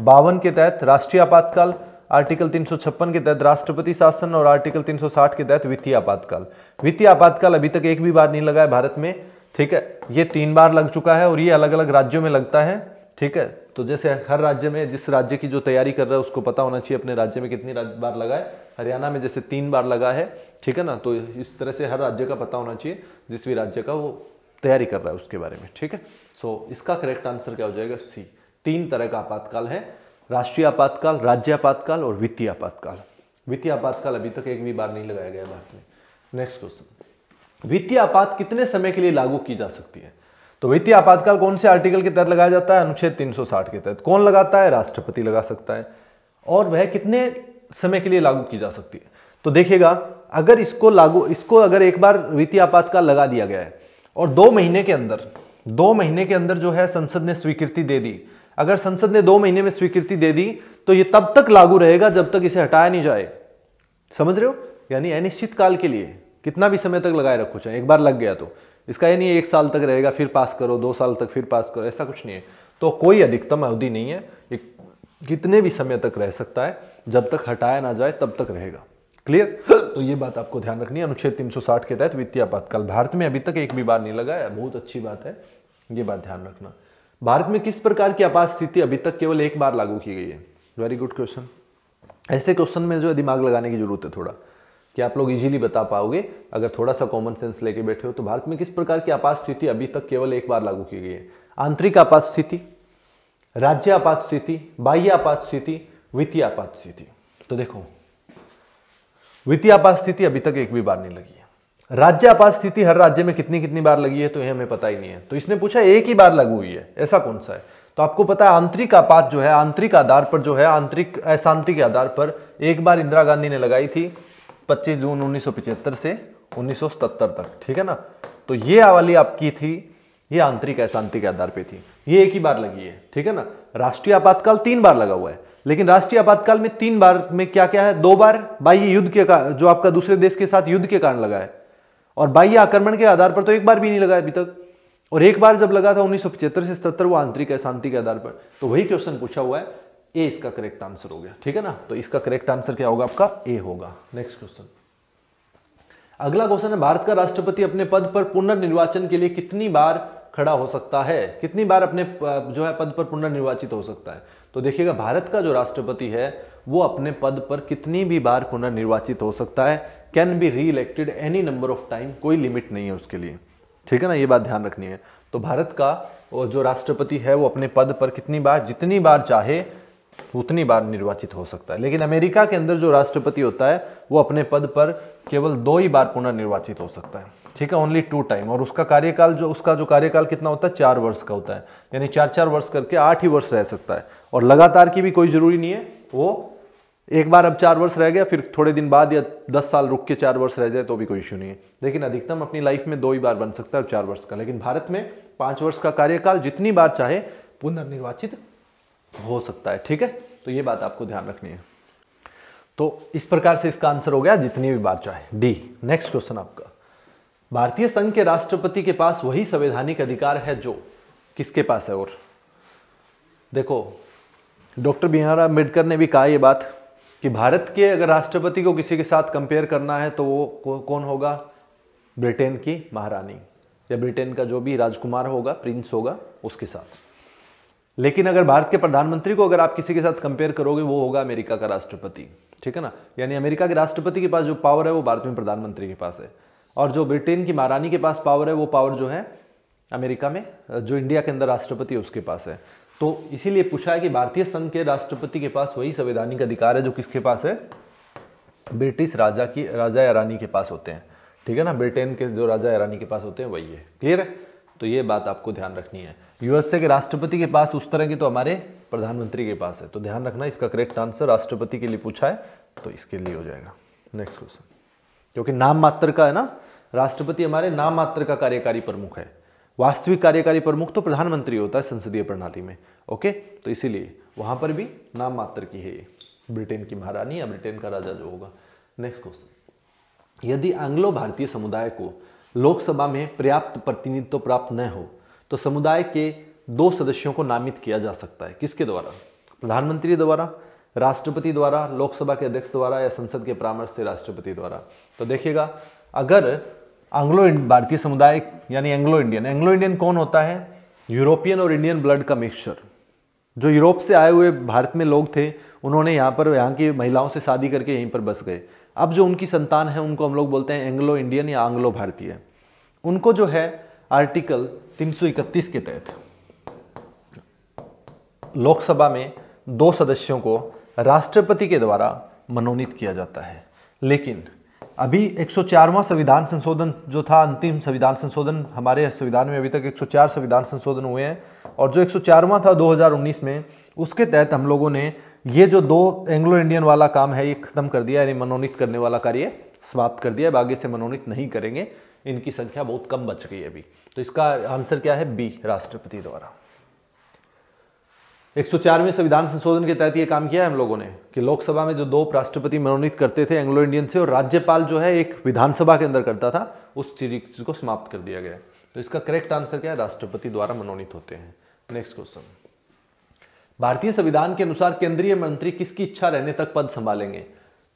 बावन के तहत राष्ट्रीय आपातकाल आर्टिकल 356 के तहत राष्ट्रपति शासन और आर्टिकल 360 के तहत वित्तीय आपातकाल वित्तीय आपातकाल अभी तक एक भी बार नहीं लगा है भारत में ठीक है ये तीन बार लग चुका है और ये अलग अलग राज्यों में लगता है ठीक है तो जैसे हर राज्य में जिस राज्य की जो तैयारी कर रहा है उसको पता होना चाहिए अपने राज्य में कितनी बार लगा है हरियाणा में जैसे तीन बार लगा है ठीक है ना तो इस तरह से हर राज्य का पता होना चाहिए जिस भी राज्य का वो तैयारी कर रहा है उसके बारे में ठीक है सो इसका करेक्ट आंसर क्या हो जाएगा सी तीन तरह का आपातकाल है राष्ट्रीय आपातकाल राज्य आपातकाल और वित्तीय आपातकाल वित्तीय आपातकाल अभी तक एक भी बार नहीं लगाया गया भारत में नेक्स्ट क्वेश्चन वित्तीय आपात कितने समय के लिए लागू की जा सकती है तो वित्तीय आपातकाल कौन से आर्टिकल के तहत लगाया जाता है अनुच्छेद 360 के तहत कौन लगाता है राष्ट्रपति लगा सकता है और वह कितने समय के लिए लागू की जा सकती है तो देखिएगा अगर इसको लागू इसको अगर एक बार वित्तीय आपातकाल लगा दिया गया है और दो महीने के अंदर दो महीने के अंदर जो है संसद ने स्वीकृति दे दी अगर संसद ने दो महीने में स्वीकृति दे दी तो ये तब तक लागू रहेगा जब तक इसे हटाया नहीं जाए समझ रहे हो यानी अनिश्चित काल के लिए कितना भी समय तक लगाए रखो चाहे एक बार लग गया तो इसका ये नहीं है एक साल तक रहेगा फिर पास करो दो साल तक फिर पास करो ऐसा कुछ नहीं है तो कोई अधिकतम अवधि नहीं है एक कितने भी समय तक रह सकता है जब तक हटाया ना जाए तब तक रहेगा क्लियर तो ये बात आपको ध्यान रखनी है अनुच्छेद 360 के तहत वित्तीय आपातकाल भारत में अभी तक एक भी बार नहीं लगा है बहुत अच्छी बात है ये बात ध्यान रखना भारत में किस प्रकार की आपात स्थिति अभी तक केवल एक बार लागू की गई है वेरी गुड क्वेश्चन ऐसे क्वेश्चन में जो है दिमाग लगाने की जरूरत है थोड़ा कि आप लोग इजीली बता पाओगे अगर थोड़ा सा कॉमन सेंस लेके बैठे हो तो भारत में किस प्रकार की आपात स्थिति अभी तक केवल एक बार लागू की गई है आंतरिक आपात स्थिति राज्य आपात स्थिति बाह्य आपात स्थिति वित्तीय आपात स्थिति तो देखो वित्तीय आपात स्थिति अभी तक एक भी बार नहीं लगी राज्य आपात स्थिति हर राज्य में कितनी कितनी बार लगी है तो ये हमें पता ही नहीं है तो इसने पूछा एक ही बार लागू हुई है ऐसा कौन सा है तो आपको पता है आंतरिक आपात जो है आंतरिक आधार पर जो है आंतरिक अशांति के आधार पर एक बार इंदिरा गांधी ने लगाई थी 25 जून 1975 से 1977 तक ठीक है ना तो ये वाली आपकी थी ये आंतरिक अशांति के आधार पर थी ये एक ही बार लगी है ठीक है ना राष्ट्रीय आपातकाल तीन बार लगा हुआ है लेकिन राष्ट्रीय आपातकाल में तीन बार में क्या क्या है दो बार बाह्य युद्ध के जो आपका दूसरे देश के साथ युद्ध के कारण लगा है और बाह्य आक्रमण के आधार पर तो एक बार भी नहीं लगा अभी तक और एक बार जब लगा था उन्नीस से सतहत्तर वो आंतरिक शांति के आधार पर तो वही क्वेश्चन पूछा हुआ है ए इसका करेक्ट आंसर हो गया ठीक है ना तो इसका करेक्ट आंसर क्या होगा आपका ए होगा नेक्स्ट क्वेश्चन अगला क्वेश्चन है भारत का राष्ट्रपति अपने पद पर पुनर्निर्वाचन के लिए कितनी बार खड़ा हो सकता है कितनी बार अपने जो है पद पर पुनर्निर्वाचित हो सकता है तो देखिएगा भारत का जो राष्ट्रपति है वो अपने पद पर कितनी भी बार पुनर्निर्वाचित हो सकता है can be re-elected any number of time कोई लिमिट नहीं है उसके लिए ठीक है ना ये बात ध्यान रखनी है तो भारत का जो राष्ट्रपति है वो अपने पद पर कितनी बार जितनी बार चाहे उतनी बार निर्वाचित हो सकता है लेकिन अमेरिका के अंदर जो राष्ट्रपति होता है वो अपने पद पर केवल दो ही बार पुनर्निर्वाचित हो सकता है ठीक है ओनली टू टाइम और उसका कार्यकाल जो उसका जो कार्यकाल कितना होता है चार वर्ष का होता है यानी चार चार वर्ष करके आठ ही वर्ष रह सकता है और लगातार की भी कोई जरूरी नहीं है वो एक बार अब चार वर्ष रह गया फिर थोड़े दिन बाद या दस साल रुक के चार वर्ष रह जाए तो भी कोई इशू नहीं है लेकिन अधिकतम अपनी लाइफ में दो ही बार बन सकता है चार वर्ष का लेकिन भारत में पांच वर्ष का कार्यकाल जितनी बार चाहे पुनर्निर्वाचित हो सकता है ठीक है तो ये बात आपको ध्यान रखनी है तो इस प्रकार से इसका आंसर हो गया जितनी भी बार चाहे डी नेक्स्ट क्वेश्चन आपका भारतीय संघ के राष्ट्रपति के पास वही संवैधानिक अधिकार है जो किसके पास है और देखो डॉक्टर बी आर अम्बेडकर ने भी कहा यह बात कि भारत के अगर राष्ट्रपति को किसी के साथ कंपेयर करना है तो वो कौन होगा ब्रिटेन की महारानी या ब्रिटेन का जो भी राजकुमार होगा प्रिंस होगा उसके साथ लेकिन अगर भारत के प्रधानमंत्री को अगर आप किसी के साथ कंपेयर करोगे वो होगा अमेरिका का राष्ट्रपति ठीक है ना यानी अमेरिका के राष्ट्रपति के पास जो पावर है वो भारत में प्रधानमंत्री के पास है और जो ब्रिटेन की महारानी के पास पावर है वो पावर जो है अमेरिका में जो इंडिया के अंदर राष्ट्रपति है उसके पास है तो इसीलिए पूछा है कि भारतीय संघ के राष्ट्रपति के पास वही संवैधानिक अधिकार है जो किसके पास है ब्रिटिश राजा की राजा या रानी के पास होते हैं ठीक है ना ब्रिटेन के जो राजा या रानी के पास होते हैं वही है क्लियर है तो ये बात आपको ध्यान रखनी है यूएसए के राष्ट्रपति के पास उस तरह की तो हमारे प्रधानमंत्री के पास है तो ध्यान रखना इसका करेक्ट आंसर राष्ट्रपति के लिए पूछा है तो इसके लिए हो जाएगा नेक्स्ट क्वेश्चन क्योंकि नाम मात्र का है ना राष्ट्रपति हमारे नाम मात्र का कार्यकारी प्रमुख है वास्तविक कार्यकारी प्रमुख तो प्रधानमंत्री होता है संसदीय प्रणाली में ओके तो इसीलिए वहां पर भी नाम मात्र की है ये ब्रिटेन की महारानी या ब्रिटेन का राजा जो होगा नेक्स्ट क्वेश्चन यदि आंग्लो भारतीय समुदाय को लोकसभा में पर्याप्त प्रतिनिधित्व प्राप्त न हो तो समुदाय के दो सदस्यों को नामित किया जा सकता है किसके द्वारा प्रधानमंत्री द्वारा राष्ट्रपति द्वारा लोकसभा के अध्यक्ष द्वारा या संसद के परामर्श से राष्ट्रपति द्वारा तो देखिएगा अगर एंग्लो भारतीय समुदाय यानी एंग्लो इंडियन एंग्लो इंडियन कौन होता है यूरोपियन और इंडियन ब्लड का मिक्सचर जो यूरोप से आए हुए भारत में लोग थे उन्होंने यहाँ पर यहाँ की महिलाओं से शादी करके यहीं पर बस गए अब जो उनकी संतान है उनको हम लोग बोलते हैं एंग्लो इंडियन या आंग्लो भारतीय उनको जो है आर्टिकल 331 के तहत लोकसभा में दो सदस्यों को राष्ट्रपति के द्वारा मनोनीत किया जाता है लेकिन अभी 104वां संविधान संशोधन जो था अंतिम संविधान संशोधन हमारे संविधान में अभी तक 104 संविधान संशोधन हुए हैं और जो 104वां था 2019 में उसके तहत हम लोगों ने ये जो दो एंग्लो इंडियन वाला काम है ये खत्म कर दिया यानी मनोनीत करने वाला कार्य समाप्त कर दिया अब आगे से मनोनीत नहीं करेंगे इनकी संख्या बहुत कम बच गई है अभी तो इसका आंसर क्या है बी राष्ट्रपति द्वारा चारवें संविधान संशोधन के तहत ये काम किया है हम लोगों ने कि लोकसभा में जो दो राष्ट्रपति मनोनीत करते थे एंग्लो इंडियन से और राज्यपाल जो है एक विधानसभा के अंदर करता था उस चीज को समाप्त कर दिया गया तो इसका करेक्ट आंसर क्या है राष्ट्रपति द्वारा मनोनीत होते हैं नेक्स्ट क्वेश्चन भारतीय संविधान के अनुसार केंद्रीय मंत्री किसकी इच्छा रहने तक पद संभालेंगे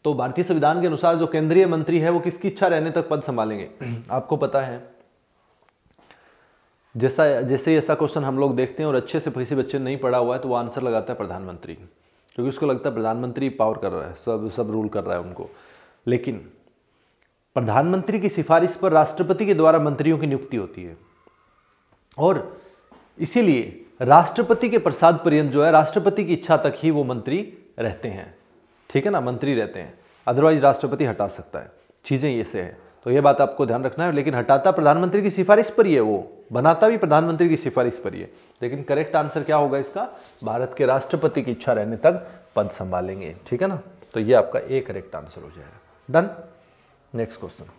तो भारतीय संविधान के अनुसार जो केंद्रीय मंत्री है वो किसकी इच्छा रहने तक पद संभालेंगे आपको पता है जैसा जैसे ही ऐसा क्वेश्चन हम लोग देखते हैं और अच्छे से किसी बच्चे नहीं पढ़ा हुआ है तो वो आंसर लगाता है प्रधानमंत्री क्योंकि उसको लगता है प्रधानमंत्री पावर कर रहा है सब सब रूल कर रहा है उनको लेकिन प्रधानमंत्री की सिफारिश पर राष्ट्रपति के द्वारा मंत्रियों की नियुक्ति होती है और इसीलिए राष्ट्रपति के प्रसाद पर्यंत जो है राष्ट्रपति की इच्छा तक ही वो मंत्री रहते हैं ठीक है ना मंत्री रहते हैं अदरवाइज राष्ट्रपति हटा सकता है चीज़ें ये से हैं तो ये बात आपको ध्यान रखना है लेकिन हटाता प्रधानमंत्री की सिफारिश पर ही है वो बनाता भी प्रधानमंत्री की सिफारिश पर ही है लेकिन करेक्ट आंसर क्या होगा इसका भारत के राष्ट्रपति की इच्छा रहने तक पद संभालेंगे ठीक है ना तो ये आपका ए करेक्ट आंसर हो जाएगा डन नेक्स्ट क्वेश्चन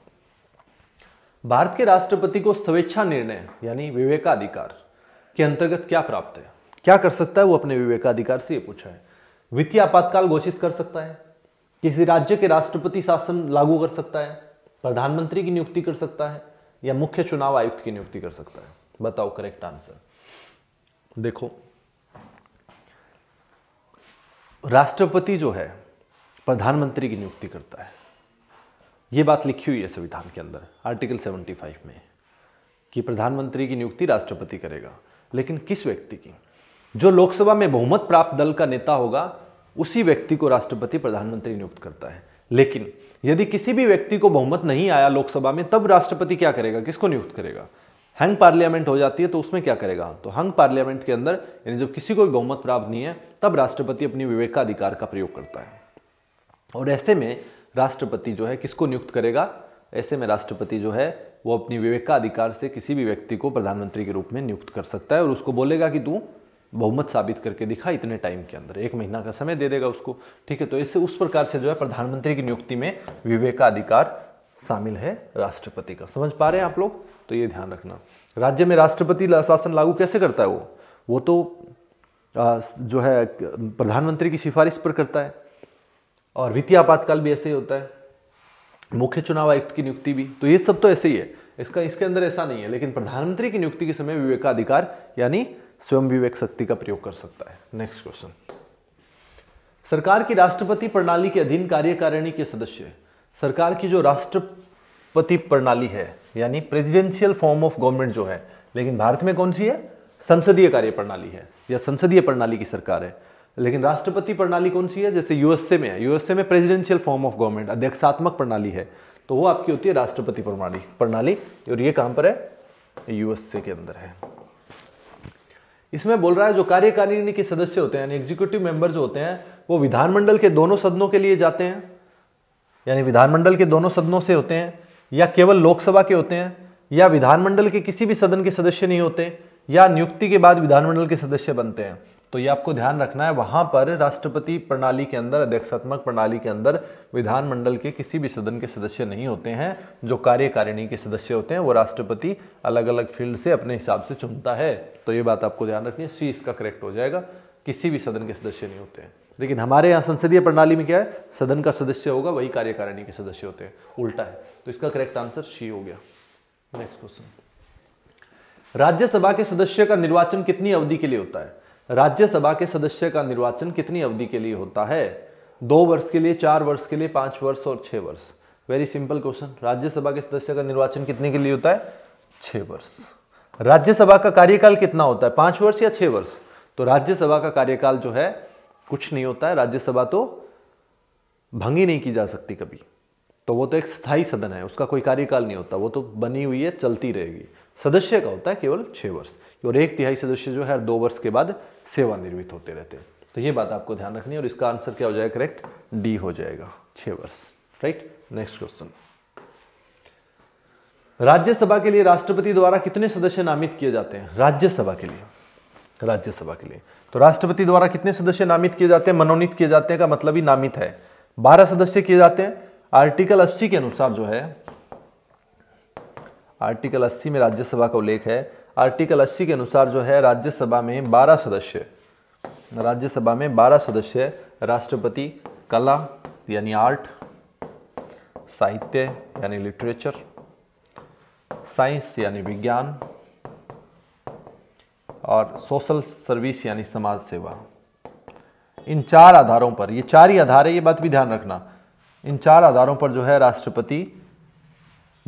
भारत के राष्ट्रपति को स्वेच्छा निर्णय यानी विवेकाधिकार के अंतर्गत क्या प्राप्त है क्या कर सकता है वो अपने विवेकाधिकार से ये पूछा है वित्तीय आपातकाल घोषित कर सकता है किसी राज्य के राष्ट्रपति शासन लागू कर सकता है प्रधानमंत्री की नियुक्ति कर सकता है या मुख्य चुनाव आयुक्त की नियुक्ति कर सकता है बताओ करेक्ट आंसर देखो राष्ट्रपति जो है प्रधानमंत्री की नियुक्ति करता है ये बात लिखी हुई है संविधान के अंदर आर्टिकल 75 में कि प्रधानमंत्री की नियुक्ति राष्ट्रपति करेगा लेकिन किस व्यक्ति की जो लोकसभा में बहुमत प्राप्त दल का नेता होगा उसी व्यक्ति को राष्ट्रपति प्रधानमंत्री नियुक्त करता है लेकिन यदि किसी भी व्यक्ति को बहुमत नहीं आया लोकसभा में तब राष्ट्रपति क्या करेगा किसको नियुक्त करेगा हैंग पार्लियामेंट हो जाती है तो उसमें क्या करेगा तो हंग पार्लियामेंट के अंदर यानी जब किसी को भी बहुमत प्राप्त नहीं है तब राष्ट्रपति अपनी विवेकाधिकार का प्रयोग करता है और ऐसे में राष्ट्रपति जो है किसको नियुक्त करेगा ऐसे में राष्ट्रपति जो है वो अपनी विवेकाधिकार से किसी भी व्यक्ति को प्रधानमंत्री के रूप में नियुक्त कर सकता है और उसको बोलेगा कि तू बहुमत साबित करके दिखा इतने टाइम के अंदर एक महीना का समय दे देगा उसको ठीक है तो इससे उस प्रकार से जो है प्रधानमंत्री की नियुक्ति में विवेकाधिकार शामिल है राष्ट्रपति का समझ पा रहे हैं आप लोग तो ये ध्यान रखना राज्य में राष्ट्रपति शासन लागू कैसे करता है वो वो तो आ, जो है प्रधानमंत्री की सिफारिश पर करता है और वित्तीय आपातकाल भी ऐसे ही होता है मुख्य चुनाव आयुक्त की नियुक्ति भी तो ये सब तो ऐसे ही है इसका इसके अंदर ऐसा नहीं है लेकिन प्रधानमंत्री की नियुक्ति के समय विवेकाधिकार यानी स्वयं विवेक शक्ति का प्रयोग कर सकता है नेक्स्ट क्वेश्चन सरकार की राष्ट्रपति प्रणाली के अधीन कार्यकारिणी के सदस्य सरकार की जो राष्ट्रपति प्रणाली है यानी प्रेसिडेंशियल फॉर्म ऑफ गवर्नमेंट जो है लेकिन भारत में कौन सी है संसदीय कार्य प्रणाली है या संसदीय प्रणाली की सरकार है लेकिन राष्ट्रपति प्रणाली कौन सी है जैसे यूएसए में है यूएसए में प्रेसिडेंशियल फॉर्म ऑफ गवर्नमेंट अध्यक्षात्मक प्रणाली है तो वो आपकी होती है राष्ट्रपति प्रणाली प्रणाली और ये कहां पर है यूएसए के अंदर है इसमें बोल रहा है जो कार्यकारिणी के सदस्य होते हैं यानी एग्जीक्यूटिव मेंबर जो होते हैं वो विधानमंडल के दोनों सदनों के लिए जाते हैं यानी विधानमंडल के दोनों सदनों से होते हैं या केवल लोकसभा के होते हैं या विधानमंडल के किसी भी सदन के सदस्य नहीं होते या नियुक्ति के बाद विधानमंडल के सदस्य बनते हैं तो ये आपको ध्यान रखना है वहाँ पर राष्ट्रपति प्रणाली के अंदर अध्यक्षात्मक प्रणाली के अंदर विधानमंडल के किसी भी सदन के सदस्य नहीं होते हैं जो कार्यकारिणी के सदस्य होते हैं वो राष्ट्रपति अलग अलग फील्ड से अपने हिसाब से चुनता है तो ये बात आपको ध्यान रखनी है सी इसका करेक्ट हो जाएगा किसी भी सदन के सदस्य नहीं होते हैं लेकिन हमारे यहाँ संसदीय प्रणाली में क्या है सदन का सदस्य होगा वही कार्यकारिणी के सदस्य होते हैं उल्टा है तो इसका करेक्ट आंसर सी हो गया नेक्स्ट क्वेश्चन राज्यसभा के सदस्य का निर्वाचन कितनी अवधि के लिए होता है राज्यसभा के सदस्य का निर्वाचन कितनी अवधि के लिए होता है दो वर्ष के लिए चार वर्ष के लिए पांच वर्ष और छह वर्ष वेरी सिंपल क्वेश्चन राज्यसभा के सदस्य का निर्वाचन कितने के लिए होता है छह वर्ष राज्यसभा का कार्यकाल कितना होता है पांच वर्ष या छह वर्ष तो राज्यसभा का कार्यकाल जो है कुछ नहीं होता है राज्यसभा तो भंगी नहीं की जा सकती कभी तो वो तो एक स्थायी सदन है उसका कोई कार्यकाल नहीं होता वो तो बनी हुई है चलती रहेगी सदस्य का होता है केवल छह वर्ष और एक तिहाई सदस्य जो है दो वर्ष के बाद सेवानिर्मित होते रहते हैं तो ये बात आपको ध्यान रखनी है और इसका आंसर क्या हो जाएगा करेक्ट डी हो जाएगा छ वर्ष राइट नेक्स्ट क्वेश्चन राज्यसभा के लिए राष्ट्रपति द्वारा कितने सदस्य नामित किए जाते हैं राज्यसभा के लिए राज्यसभा के लिए तो राष्ट्रपति द्वारा कितने सदस्य नामित किए जाते हैं मनोनीत किए जाते हैं का मतलब ही नामित है बारह सदस्य किए जाते हैं आर्टिकल अस्सी के अनुसार जो है आर्टिकल अस्सी में राज्यसभा का उल्लेख है आर्टिकल 80 के अनुसार जो है राज्यसभा में 12 सदस्य राज्यसभा में 12 सदस्य राष्ट्रपति कला यानी आर्ट साहित्य यानी लिटरेचर साइंस यानी विज्ञान और सोशल सर्विस यानी समाज सेवा इन चार आधारों पर ये चार ही आधार है ये बात भी ध्यान रखना इन चार आधारों पर जो है राष्ट्रपति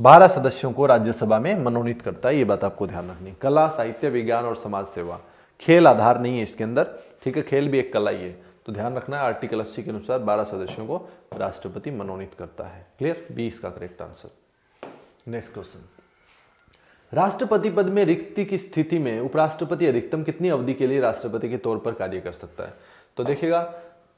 बारह सदस्यों को राज्यसभा में मनोनीत करता है ये बात आपको ध्यान रखनी कला साहित्य विज्ञान और समाज सेवा खेल आधार नहीं है इसके अंदर ठीक है खेल भी एक कला ही है तो ध्यान रखना आर्टिकल अस्सी के अनुसार बारह सदस्यों को राष्ट्रपति मनोनीत करता है क्लियर बी इसका करेक्ट आंसर नेक्स्ट क्वेश्चन राष्ट्रपति पद में रिक्ति की स्थिति में उपराष्ट्रपति अधिकतम कितनी अवधि के लिए राष्ट्रपति के तौर पर कार्य कर सकता है तो देखिएगा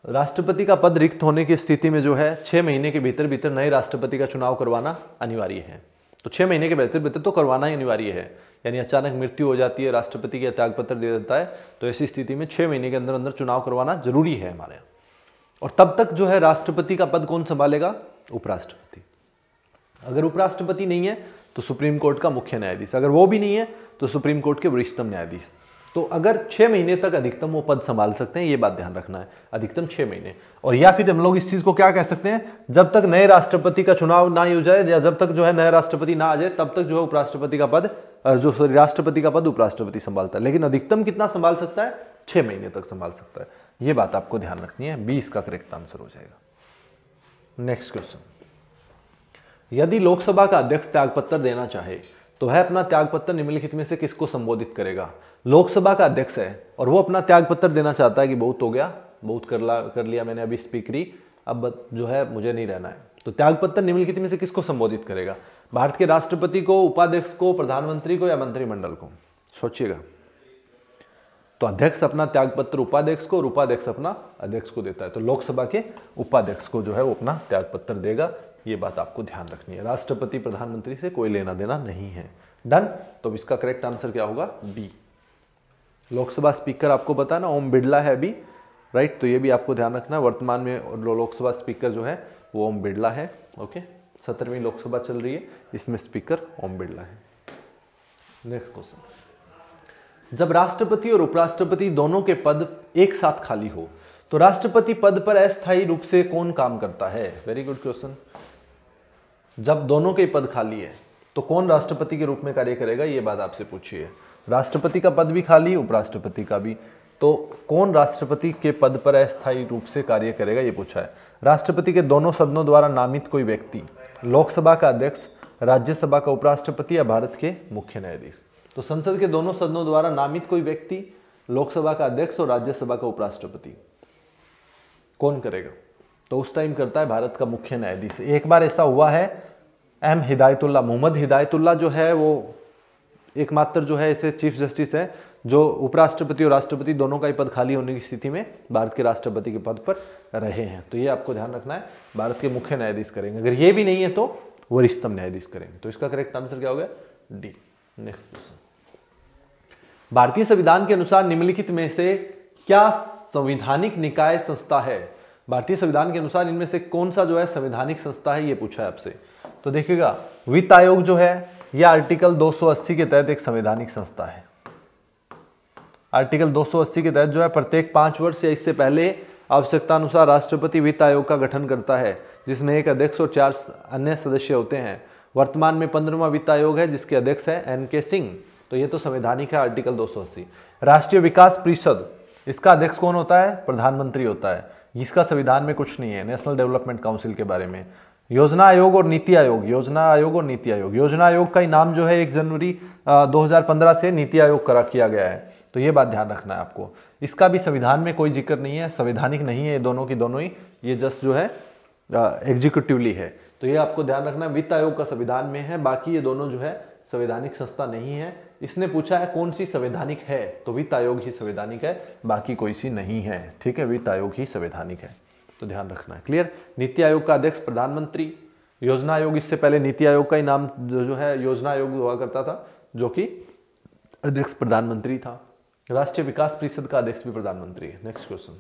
राष्ट्रपति का पद रिक्त होने की स्थिति में जो है छह महीने के भीतर भीतर नए राष्ट्रपति का चुनाव करवाना अनिवार्य है तो छह महीने के भीतर भीतर तो करवाना ही अनिवार्य है यानी अचानक मृत्यु हो जाती है राष्ट्रपति के त्याग पत्र दे देता है तो ऐसी स्थिति में छह महीने के अंदर अंदर चुनाव करवाना जरूरी है हमारे यहाँ और तब तक जो है राष्ट्रपति का पद कौन संभालेगा उपराष्ट्रपति अगर उपराष्ट्रपति नहीं है तो सुप्रीम कोर्ट का मुख्य न्यायाधीश अगर वो भी नहीं है तो सुप्रीम कोर्ट के वरिष्ठतम न्यायाधीश तो अगर छः महीने तक अधिकतम वो पद संभाल सकते हैं ये बात ध्यान रखना है अधिकतम छः महीने और या फिर हम लोग इस चीज़ को क्या कह सकते हैं जब तक नए राष्ट्रपति का चुनाव ना हो जाए या जब तक जो है नए राष्ट्रपति ना आ जाए तब तक जो है उपराष्ट्रपति का पद जो सॉरी राष्ट्रपति का पद उपराष्ट्रपति संभालता है लेकिन अधिकतम कितना संभाल सकता है छः महीने तक संभाल सकता है ये बात आपको ध्यान रखनी है बीस का करेक्ट आंसर हो जाएगा नेक्स्ट क्वेश्चन यदि लोकसभा का अध्यक्ष त्यागपत्र देना चाहे तो वह अपना त्यागपत्र निम्नलिखित में से किसको संबोधित करेगा लोकसभा का अध्यक्ष है और वो अपना त्याग पत्र देना चाहता है कि बहुत हो गया बहुत कर ला कर लिया मैंने अभी स्पीकरी अब जो है मुझे नहीं रहना है तो त्याग पत्र निम्नलिखित में से किसको संबोधित करेगा भारत के राष्ट्रपति को उपाध्यक्ष को प्रधानमंत्री को या मंत्रिमंडल को सोचिएगा तो अध्यक्ष अपना त्यागपत्र उपाध्यक्ष को और उपाध्यक्ष अपना अध्यक्ष को देता है तो लोकसभा के उपाध्यक्ष को जो है वो अपना त्यागपत्र देगा ये बात आपको ध्यान रखनी है राष्ट्रपति प्रधानमंत्री से कोई लेना देना नहीं है डन तो इसका करेक्ट आंसर क्या होगा बी लोकसभा स्पीकर आपको बताना ओम बिड़ला है अभी राइट तो ये भी आपको ध्यान रखना वर्तमान में लोकसभा स्पीकर जो है वो ओम बिड़ला है ओके सत्रहवीं लोकसभा चल रही है इसमें स्पीकर ओम बिड़ला है नेक्स्ट क्वेश्चन जब राष्ट्रपति और उपराष्ट्रपति दोनों के पद एक साथ खाली हो तो राष्ट्रपति पद पर अस्थायी रूप से कौन काम करता है वेरी गुड क्वेश्चन जब दोनों के पद खाली है तो कौन राष्ट्रपति के रूप में कार्य करेगा ये बात आपसे पूछिए राष्ट्रपति का पद भी खाली उपराष्ट्रपति का भी तो कौन राष्ट्रपति के पद पर अस्थायी रूप से कार्य करेगा ये पूछा है राष्ट्रपति के दोनों सदनों द्वारा नामित कोई व्यक्ति लोकसभा का अध्यक्ष राज्यसभा का उपराष्ट्रपति या भारत के मुख्य न्यायाधीश तो संसद के दोनों सदनों द्वारा नामित कोई व्यक्ति लोकसभा का अध्यक्ष और राज्यसभा का उपराष्ट्रपति कौन करेगा तो उस टाइम करता है भारत का मुख्य न्यायाधीश एक बार ऐसा हुआ है एम हिदायतुल्ला मोहम्मद हिदायतुल्ला जो है वो एकमात्र जो है इसे चीफ जस्टिस है जो उपराष्ट्रपति और राष्ट्रपति दोनों का ही पद खाली होने की स्थिति में भारत के राष्ट्रपति के पद पर रहे हैं तो ये आपको ध्यान रखना है भारत के मुख्य न्यायाधीश करेंगे अगर ये भी नहीं है तो वरिष्ठतम न्यायाधीश करेंगे तो इसका करेक्ट आंसर क्या हो गया डी नेक्स्ट क्वेश्चन भारतीय संविधान के अनुसार निम्नलिखित में से क्या संविधानिक निकाय संस्था है भारतीय संविधान के अनुसार इनमें से कौन सा जो है संविधानिक संस्था है ये पूछा है आपसे तो देखिएगा वित्त आयोग जो है यह आर्टिकल 280 के तहत एक संवैधानिक संस्था है आर्टिकल 280 के तहत जो है प्रत्येक पांच वर्ष या इससे पहले आवश्यकता अनुसार राष्ट्रपति वित्त आयोग का गठन करता है जिसमें एक अध्यक्ष और चार अन्य सदस्य होते हैं वर्तमान में पंद्रहवा वित्त आयोग है जिसके अध्यक्ष है एन के सिंह तो ये तो संवैधानिक है आर्टिकल 280 राष्ट्रीय विकास परिषद इसका अध्यक्ष कौन होता है प्रधानमंत्री होता है इसका संविधान में कुछ नहीं है नेशनल डेवलपमेंट काउंसिल के बारे में योजना आयोग और नीति आयोग योजना आयोग और नीति आयोग योजना आयोग का ही नाम जो है एक जनवरी दो से नीति आयोग करा किया गया है तो ये बात ध्यान रखना है आपको इसका भी संविधान में कोई जिक्र नहीं है संवैधानिक नहीं है ये दोनों की दोनों ही ये जस्ट जो है एग्जीक्यूटिवली है तो ये आपको ध्यान रखना वित्त आयोग का संविधान में है बाकी ये दोनों जो है संवैधानिक संस्था नहीं है इसने पूछा है कौन सी संवैधानिक है तो वित्त आयोग ही संवैधानिक है बाकी कोई सी नहीं है ठीक है वित्त आयोग ही संवैधानिक है तो ध्यान रखना है क्लियर नीति आयोग का अध्यक्ष प्रधानमंत्री योजना आयोग इससे पहले नीति आयोग का ही नाम जो, जो है योजना आयोग हुआ करता था जो कि अध्यक्ष प्रधानमंत्री था राष्ट्रीय विकास परिषद का अध्यक्ष भी प्रधानमंत्री है नेक्स्ट क्वेश्चन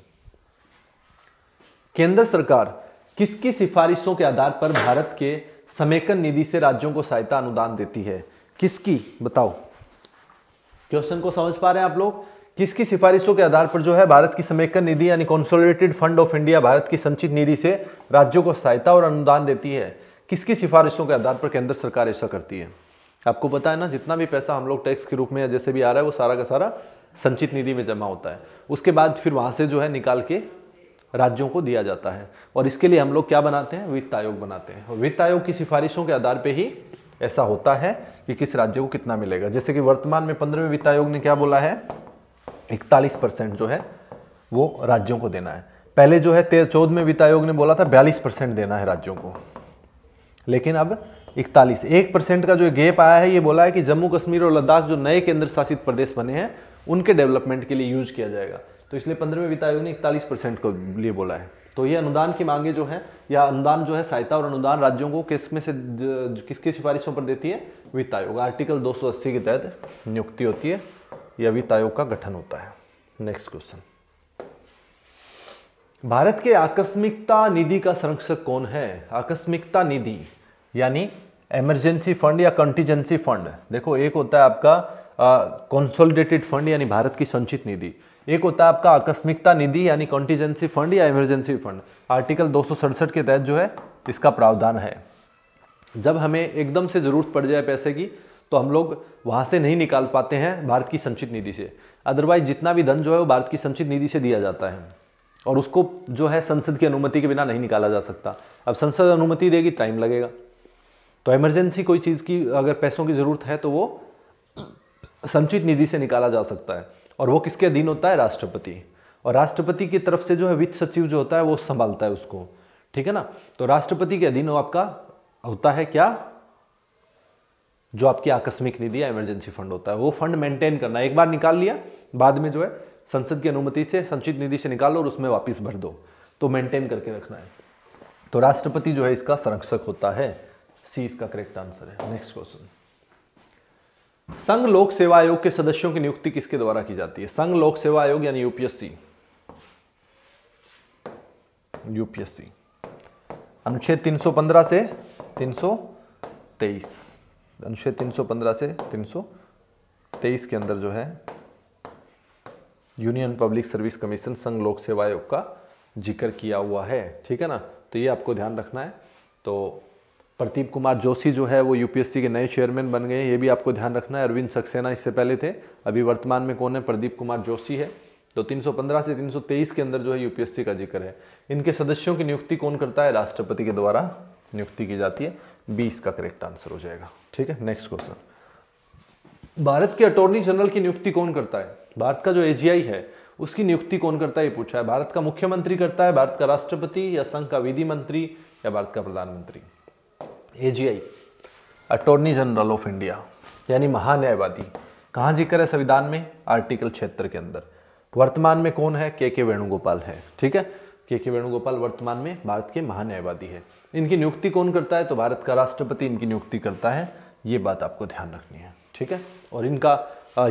केंद्र सरकार किसकी सिफारिशों के आधार पर भारत के समेकन निधि से राज्यों को सहायता अनुदान देती है किसकी बताओ क्वेश्चन को समझ पा रहे हैं आप लोग किसकी सिफारिशों के आधार पर जो है भारत की समेकन निधि यानी consolidated fund of India Bharat की संचित निधि से राज्यों को सहायता और अनुदान देती है किसकी सिफारिशों के आधार पर केंद्र सरकार ऐसा करती है आपको पता है ना जितना भी पैसा हम लोग टैक्स के रूप में जैसे भी आ रहा है वो सारा का सारा संचित निधि में जमा होता है उसके बाद फिर वहाँ से जो है निकाल के राज्यों को दिया जाता है और इसके लिए हम लोग क्या बनाते हैं वित्त आयोग बनाते हैं वित्त आयोग की सिफारिशों के आधार पर ही ऐसा होता है कि किस राज्य को कितना मिलेगा जैसे कि वर्तमान में पंद्रहवें वित्त आयोग ने क्या बोला है इकतालीस परसेंट जो है वो राज्यों को देना है पहले जो है तेरह चौदह में वित्त आयोग ने बोला था बयालीस परसेंट देना है राज्यों को लेकिन अब इकतालीस एक परसेंट का जो गैप आया है ये बोला है कि जम्मू कश्मीर और लद्दाख जो नए केंद्र शासित प्रदेश बने हैं उनके डेवलपमेंट के लिए यूज किया जाएगा तो इसलिए पंद्रहवें वित्त आयोग ने इकतालीस परसेंट को लिए बोला है तो ये अनुदान की मांगे जो है या अनुदान जो है सहायता और अनुदान राज्यों को किस में से किसकी सिफारिशों पर देती है वित्त आयोग आर्टिकल दो के तहत नियुक्ति होती है या वित्त आयोग का गठन होता है नेक्स्ट क्वेश्चन भारत के आकस्मिकता निधि का संरक्षक कौन है आकस्मिकता निधि यानी एमरजेंसी फंड या कंटीजेंसी फंड देखो एक होता है आपका कंसोलिडेटेड फंड यानी भारत की संचित निधि एक होता है आपका आकस्मिकता निधि यानी कंटीजेंसी फंड या इमरजेंसी फंड आर्टिकल दो के तहत जो है इसका प्रावधान है जब हमें एकदम से ज़रूरत पड़ जाए पैसे की तो हम लोग वहाँ से नहीं निकाल पाते हैं भारत की संचित निधि से अदरवाइज जितना भी धन जो है वो भारत की संचित निधि से दिया जाता है और उसको जो है संसद की अनुमति के बिना नहीं निकाला जा सकता अब संसद अनुमति देगी टाइम लगेगा तो इमरजेंसी कोई चीज़ की अगर पैसों की ज़रूरत है तो वो संचित निधि से निकाला जा सकता है और वो किसके अधीन होता है राष्ट्रपति और राष्ट्रपति की तरफ से जो है वित्त सचिव जो होता है वो संभालता है उसको ठीक है ना तो राष्ट्रपति के अधीन आपका होता है क्या जो आपकी आकस्मिक निधि या इमरजेंसी फंड होता है वो फंड मेंटेन करना एक बार निकाल लिया बाद में जो है संसद की अनुमति से संचित निधि से निकालो और उसमें वापस भर दो तो मेंटेन करके रखना है तो राष्ट्रपति जो है इसका संरक्षक होता है सी इसका करेक्ट आंसर है नेक्स्ट क्वेश्चन संघ लोक सेवा आयोग के सदस्यों की नियुक्ति किसके द्वारा की जाती है संघ लोक सेवा आयोग यानी यूपीएससी यूपीएससी अनुच्छेद 315 से 323 अनुच्छेद 315 से 323 के अंदर जो है यूनियन पब्लिक सर्विस कमीशन संघ लोक सेवा आयोग का जिक्र किया हुआ है ठीक है ना तो ये आपको ध्यान रखना है तो प्रदीप कुमार जोशी जो है वो यूपीएससी के नए चेयरमैन बन गए ये भी आपको ध्यान रखना है अरविंद सक्सेना इससे पहले थे अभी वर्तमान में कौन है प्रदीप कुमार जोशी है तो 315 से 323 के अंदर जो है यूपीएससी का जिक्र है इनके सदस्यों की नियुक्ति कौन करता है राष्ट्रपति के द्वारा नियुक्ति की जाती है बीस का करेक्ट आंसर हो जाएगा ठीक है नेक्स्ट क्वेश्चन भारत के अटोर्नी जनरल की नियुक्ति कौन करता है भारत का जो एजीआई है उसकी नियुक्ति कौन करता है ये पूछा है भारत का मुख्यमंत्री करता है भारत का राष्ट्रपति या संघ का विधि मंत्री या भारत का प्रधानमंत्री AGI attorney general of India यानी महान्यायवादी कहाँ जिक्र है संविधान में आर्टिकल क्षेत्र के अंदर वर्तमान में कौन है के के वेणुगोपाल है ठीक है के के वेणुगोपाल वर्तमान में भारत के महान्यायवादी है इनकी नियुक्ति कौन करता है तो भारत का राष्ट्रपति इनकी नियुक्ति करता है ये बात आपको ध्यान रखनी है ठीक है और इनका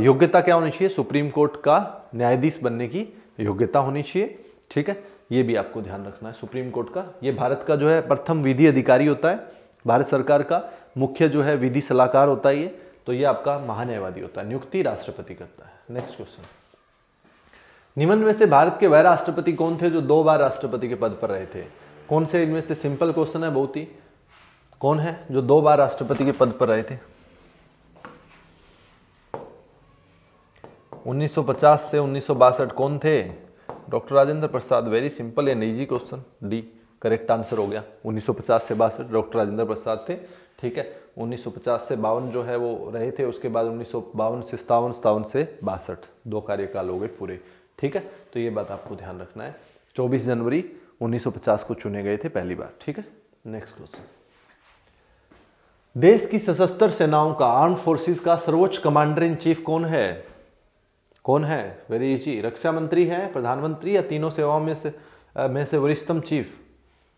योग्यता क्या होनी चाहिए सुप्रीम कोर्ट का न्यायाधीश बनने की योग्यता होनी चाहिए ठीक है ये भी आपको ध्यान रखना है सुप्रीम कोर्ट का ये भारत का जो है प्रथम विधि अधिकारी होता है भारत सरकार का मुख्य जो है विधि सलाहकार होता है ये तो ये आपका महान्यायवादी होता है नियुक्ति राष्ट्रपति करता है नेक्स्ट क्वेश्चन निम्न में से भारत के वह राष्ट्रपति कौन थे जो दो बार राष्ट्रपति के पद पर रहे थे कौन से इनमें से सिंपल क्वेश्चन है बहुत ही कौन है जो दो बार राष्ट्रपति के पद पर रहे थे 1950 से उन्नीस कौन थे doctor Rajendra Prasad very simple and easy question D correct answer हो गया 1950 से बासठ डॉक्टर राजेंद्र प्रसाद थे ठीक है 1950 से बावन जो है वो रहे थे उसके बाद उन्नीस से सतावन सतावन से बासठ दो कार्यकाल हो गए पूरे ठीक है तो ये बात आपको ध्यान रखना है 24 जनवरी 1950 को चुने गए थे पहली बार ठीक है नेक्स्ट क्वेश्चन देश की सशस्त्र सेनाओं का आर्म फोर्सेस का सर्वोच्च कमांडर इन चीफ कौन है कौन है वेरी इजी रक्षा मंत्री है प्रधानमंत्री या तीनों सेवाओं में से में से वरिष्ठतम chief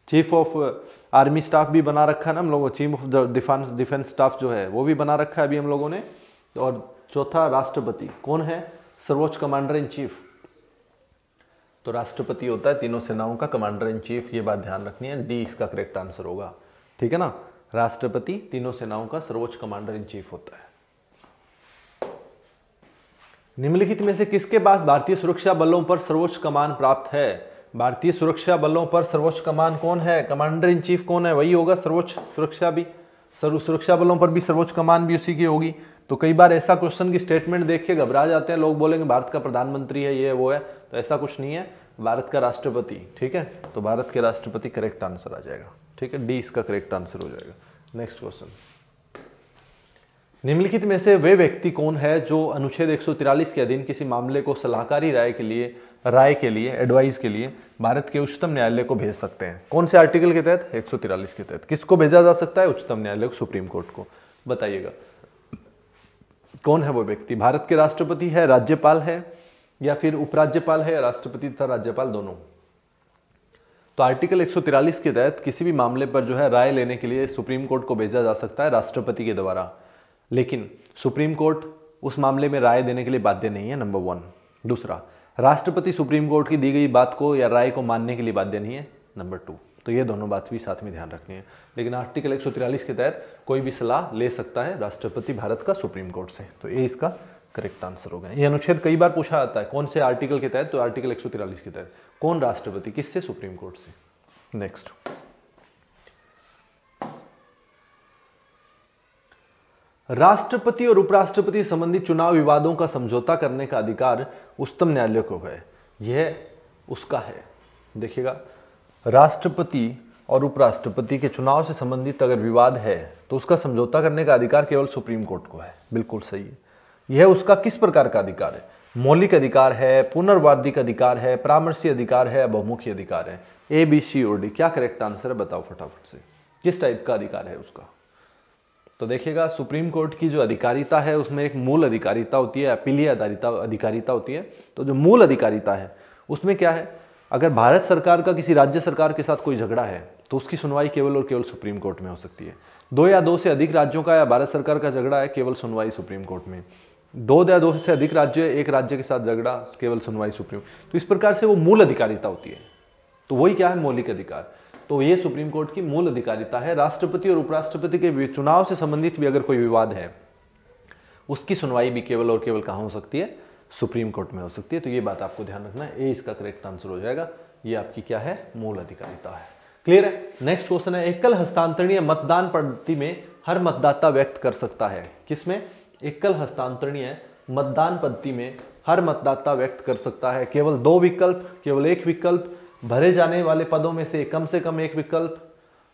chief of army staff भी बना रखा है ना हम लोगों chief of defence defence staff जो है वो भी बना रखा है अभी हम लोगों ने और चौथा राष्ट्रपति कौन है सर्वोच्च कमांडर इन चीफ तो राष्ट्रपति होता है तीनों सेनाओं का कमांडर इन चीफ ये बात ध्यान रखनी है डी इसका करेक्ट आंसर होगा ठीक है ना राष्ट्रपति तीनों सेनाओं का सर्वोच्च कमांडर इन चीफ होता है निम्नलिखित में से किसके पास भारतीय सुरक्षा बलों पर सर्वोच्च कमान प्राप्त है भारतीय सुरक्षा बलों पर सर्वोच्च कमान कौन है कमांडर इन चीफ कौन है वही होगा सर्वोच्च सुरक्षा भी सर्व सुरक्षा बलों पर भी सर्वोच्च कमान भी उसी की होगी तो कई बार ऐसा क्वेश्चन की स्टेटमेंट देख के घबरा जाते हैं लोग बोलेंगे भारत का प्रधानमंत्री है ये वो है तो ऐसा कुछ नहीं है भारत का राष्ट्रपति ठीक है तो भारत के राष्ट्रपति करेक्ट आंसर आ जाएगा ठीक है डी इसका करेक्ट आंसर हो जाएगा नेक्स्ट क्वेश्चन निम्नलिखित में से वे व्यक्ति कौन है जो अनुच्छेद एक के अधीन किसी मामले को सलाहकारी राय के लिए राय के लिए एडवाइस के लिए भारत के उच्चतम न्यायालय को भेज सकते हैं कौन से आर्टिकल के तहत एक के तहत किसको भेजा जा सकता है उच्चतम न्यायालय को सुप्रीम कोर्ट को बताइएगा कौन है वो व्यक्ति भारत के राष्ट्रपति है राज्यपाल है या फिर उपराज्यपाल है राष्ट्रपति तथा राज्यपाल दोनों तो आर्टिकल 143 के तहत किसी भी मामले पर जो है राय लेने के लिए सुप्रीम कोर्ट को भेजा जा सकता है राष्ट्रपति के द्वारा लेकिन सुप्रीम कोर्ट उस मामले में राय देने के लिए बाध्य नहीं है नंबर वन दूसरा राष्ट्रपति सुप्रीम कोर्ट की दी गई बात को या राय को मानने के लिए बाध्य नहीं है नंबर टू तो ये दोनों बात भी साथ में ध्यान रखनी है लेकिन आर्टिकल एक के तहत कोई भी सलाह ले सकता है राष्ट्रपति भारत का सुप्रीम कोर्ट से तो ये इसका करेक्ट आंसर होगा ये अनुच्छेद कई बार पूछा जाता है कौन से आर्टिकल के तहत तो आर्टिकल एक के तहत कौन राष्ट्रपति किससे सुप्रीम कोर्ट से नेक्स्ट राष्ट्रपति और उपराष्ट्रपति संबंधी चुनाव विवादों का समझौता करने का अधिकार उच्चतम न्यायालय को है यह उसका है देखिएगा राष्ट्रपति और उपराष्ट्रपति के चुनाव से संबंधित अगर विवाद है तो उसका समझौता करने का अधिकार केवल सुप्रीम कोर्ट को है बिल्कुल सही है यह उसका किस प्रकार का अधिकार है मौलिक अधिकार है पुनर्वादिक अधिकार है परामर्शी अधिकार है बहुमुखी अधिकार है ए बी सी और डी क्या करेक्ट आंसर है बताओ फटाफट से किस टाइप का अधिकार है उसका तो देखिएगा सुप्रीम कोर्ट की जो अधिकारिता है उसमें एक मूल अधिकारिता होती है अपीलीय अधिकारिता होती है तो जो मूल अधिकारिता है उसमें क्या है अगर भारत सरकार का किसी राज्य सरकार के साथ कोई झगड़ा है तो उसकी सुनवाई केवल और केवल सुप्रीम कोर्ट में हो सकती है दो या दो से अधिक राज्यों का या भारत सरकार का झगड़ा है केवल सुनवाई सुप्रीम कोर्ट में दो या दो से अधिक राज्य एक राज्य के साथ झगड़ा केवल सुनवाई सुप्रीम तो इस प्रकार से वो मूल अधिकारिता होती है तो वही क्या है मौलिक अधिकार तो ये सुप्रीम कोर्ट की मूल अधिकारिता है राष्ट्रपति और उपराष्ट्रपति के चुनाव से संबंधित भी अगर कोई विवाद है उसकी सुनवाई भी केवल और केवल कहाँ हो सकती है सुप्रीम कोर्ट में हो सकती है तो ये बात आपको ध्यान रखना है ए इसका करेक्ट आंसर हो जाएगा ये आपकी क्या है मूल अधिकारिता है क्लियर है नेक्स्ट क्वेश्चन है एकल हस्तांतरणीय मतदान पद्धति में हर मतदाता व्यक्त कर सकता है किसमें एकल हस्तांतरणीय मतदान पद्धति में हर मतदाता व्यक्त कर सकता है केवल दो विकल्प केवल एक विकल्प भरे जाने वाले पदों में से कम से कम एक विकल्प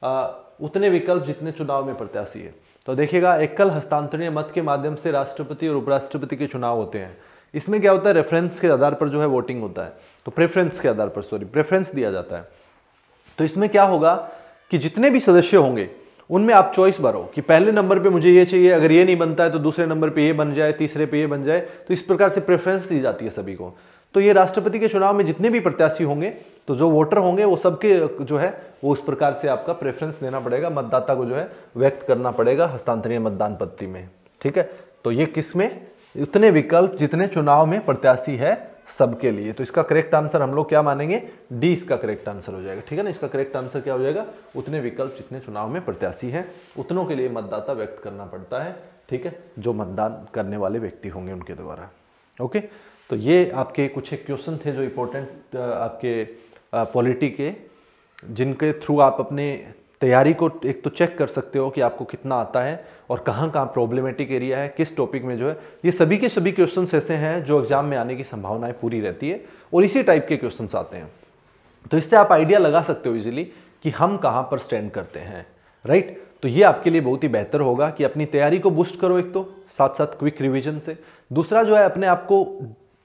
आ, उतने विकल्प जितने चुनाव में प्रत्याशी है तो देखिएगा एकल हस्तांतरणीय मत के माध्यम से राष्ट्रपति और उपराष्ट्रपति के चुनाव होते हैं इसमें क्या होता है रेफरेंस के आधार पर जो है वोटिंग होता है तो प्रेफरेंस के आधार पर सॉरी प्रेफरेंस दिया जाता है तो इसमें क्या होगा कि जितने भी सदस्य होंगे उनमें आप चॉइस भरो कि पहले नंबर पे मुझे ये चाहिए अगर ये नहीं बनता है तो दूसरे नंबर पे ये बन जाए तीसरे पे ये बन जाए तो इस प्रकार से प्रेफरेंस दी जाती है सभी को तो ये राष्ट्रपति के चुनाव में जितने भी प्रत्याशी होंगे तो जो वोटर होंगे वो सबके जो है वो उस प्रकार से आपका प्रेफरेंस देना पड़ेगा मतदाता को जो है व्यक्त करना पड़ेगा हस्तांतरीय मतदान पद्धति में ठीक है तो ये किस में उतने विकल्प जितने चुनाव में प्रत्याशी है सबके लिए तो इसका करेक्ट आंसर हम लोग क्या मानेंगे डी इसका करेक्ट आंसर हो जाएगा ठीक है ना इसका करेक्ट आंसर क्या हो जाएगा उतने विकल्प जितने चुनाव में प्रत्याशी हैं उतनों के लिए मतदाता व्यक्त करना पड़ता है ठीक है जो मतदान करने वाले व्यक्ति होंगे उनके द्वारा ओके तो ये आपके कुछ एक क्वेश्चन थे जो इम्पोर्टेंट आपके पॉलिटी के जिनके थ्रू आप अपने तैयारी को एक तो चेक कर सकते हो कि आपको कितना आता है और कहाँ कहाँ प्रॉब्लमेटिक एरिया है किस टॉपिक में जो है ये सभी के सभी क्वेश्चन ऐसे हैं जो एग्जाम में आने की संभावनाएं पूरी रहती है और इसी टाइप के क्वेश्चन आते हैं तो इससे आप आइडिया लगा सकते हो इजीली कि हम कहाँ पर स्टैंड करते हैं राइट तो ये आपके लिए बहुत ही बेहतर होगा कि अपनी तैयारी को बूस्ट करो एक तो साथ साथ क्विक रिविजन से दूसरा जो है अपने आप को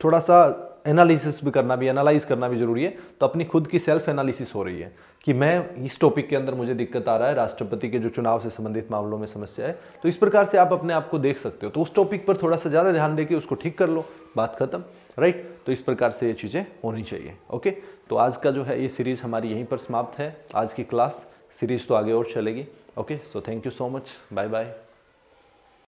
थोड़ा सा एनालिसिस भी करना भी एनालाइज करना भी जरूरी है तो अपनी खुद की सेल्फ एनालिसिस हो रही है कि मैं इस टॉपिक के अंदर मुझे दिक्कत आ रहा है राष्ट्रपति के जो चुनाव से संबंधित मामलों में समस्या है तो इस प्रकार से आप अपने आप को देख सकते हो तो उस टॉपिक पर थोड़ा सा ज़्यादा ध्यान देके उसको ठीक कर लो बात खत्म राइट तो इस प्रकार से ये चीज़ें होनी चाहिए ओके तो आज का जो है ये सीरीज़ हमारी यहीं पर समाप्त है आज की क्लास सीरीज़ तो आगे और चलेगी okay so thank you so much bye bye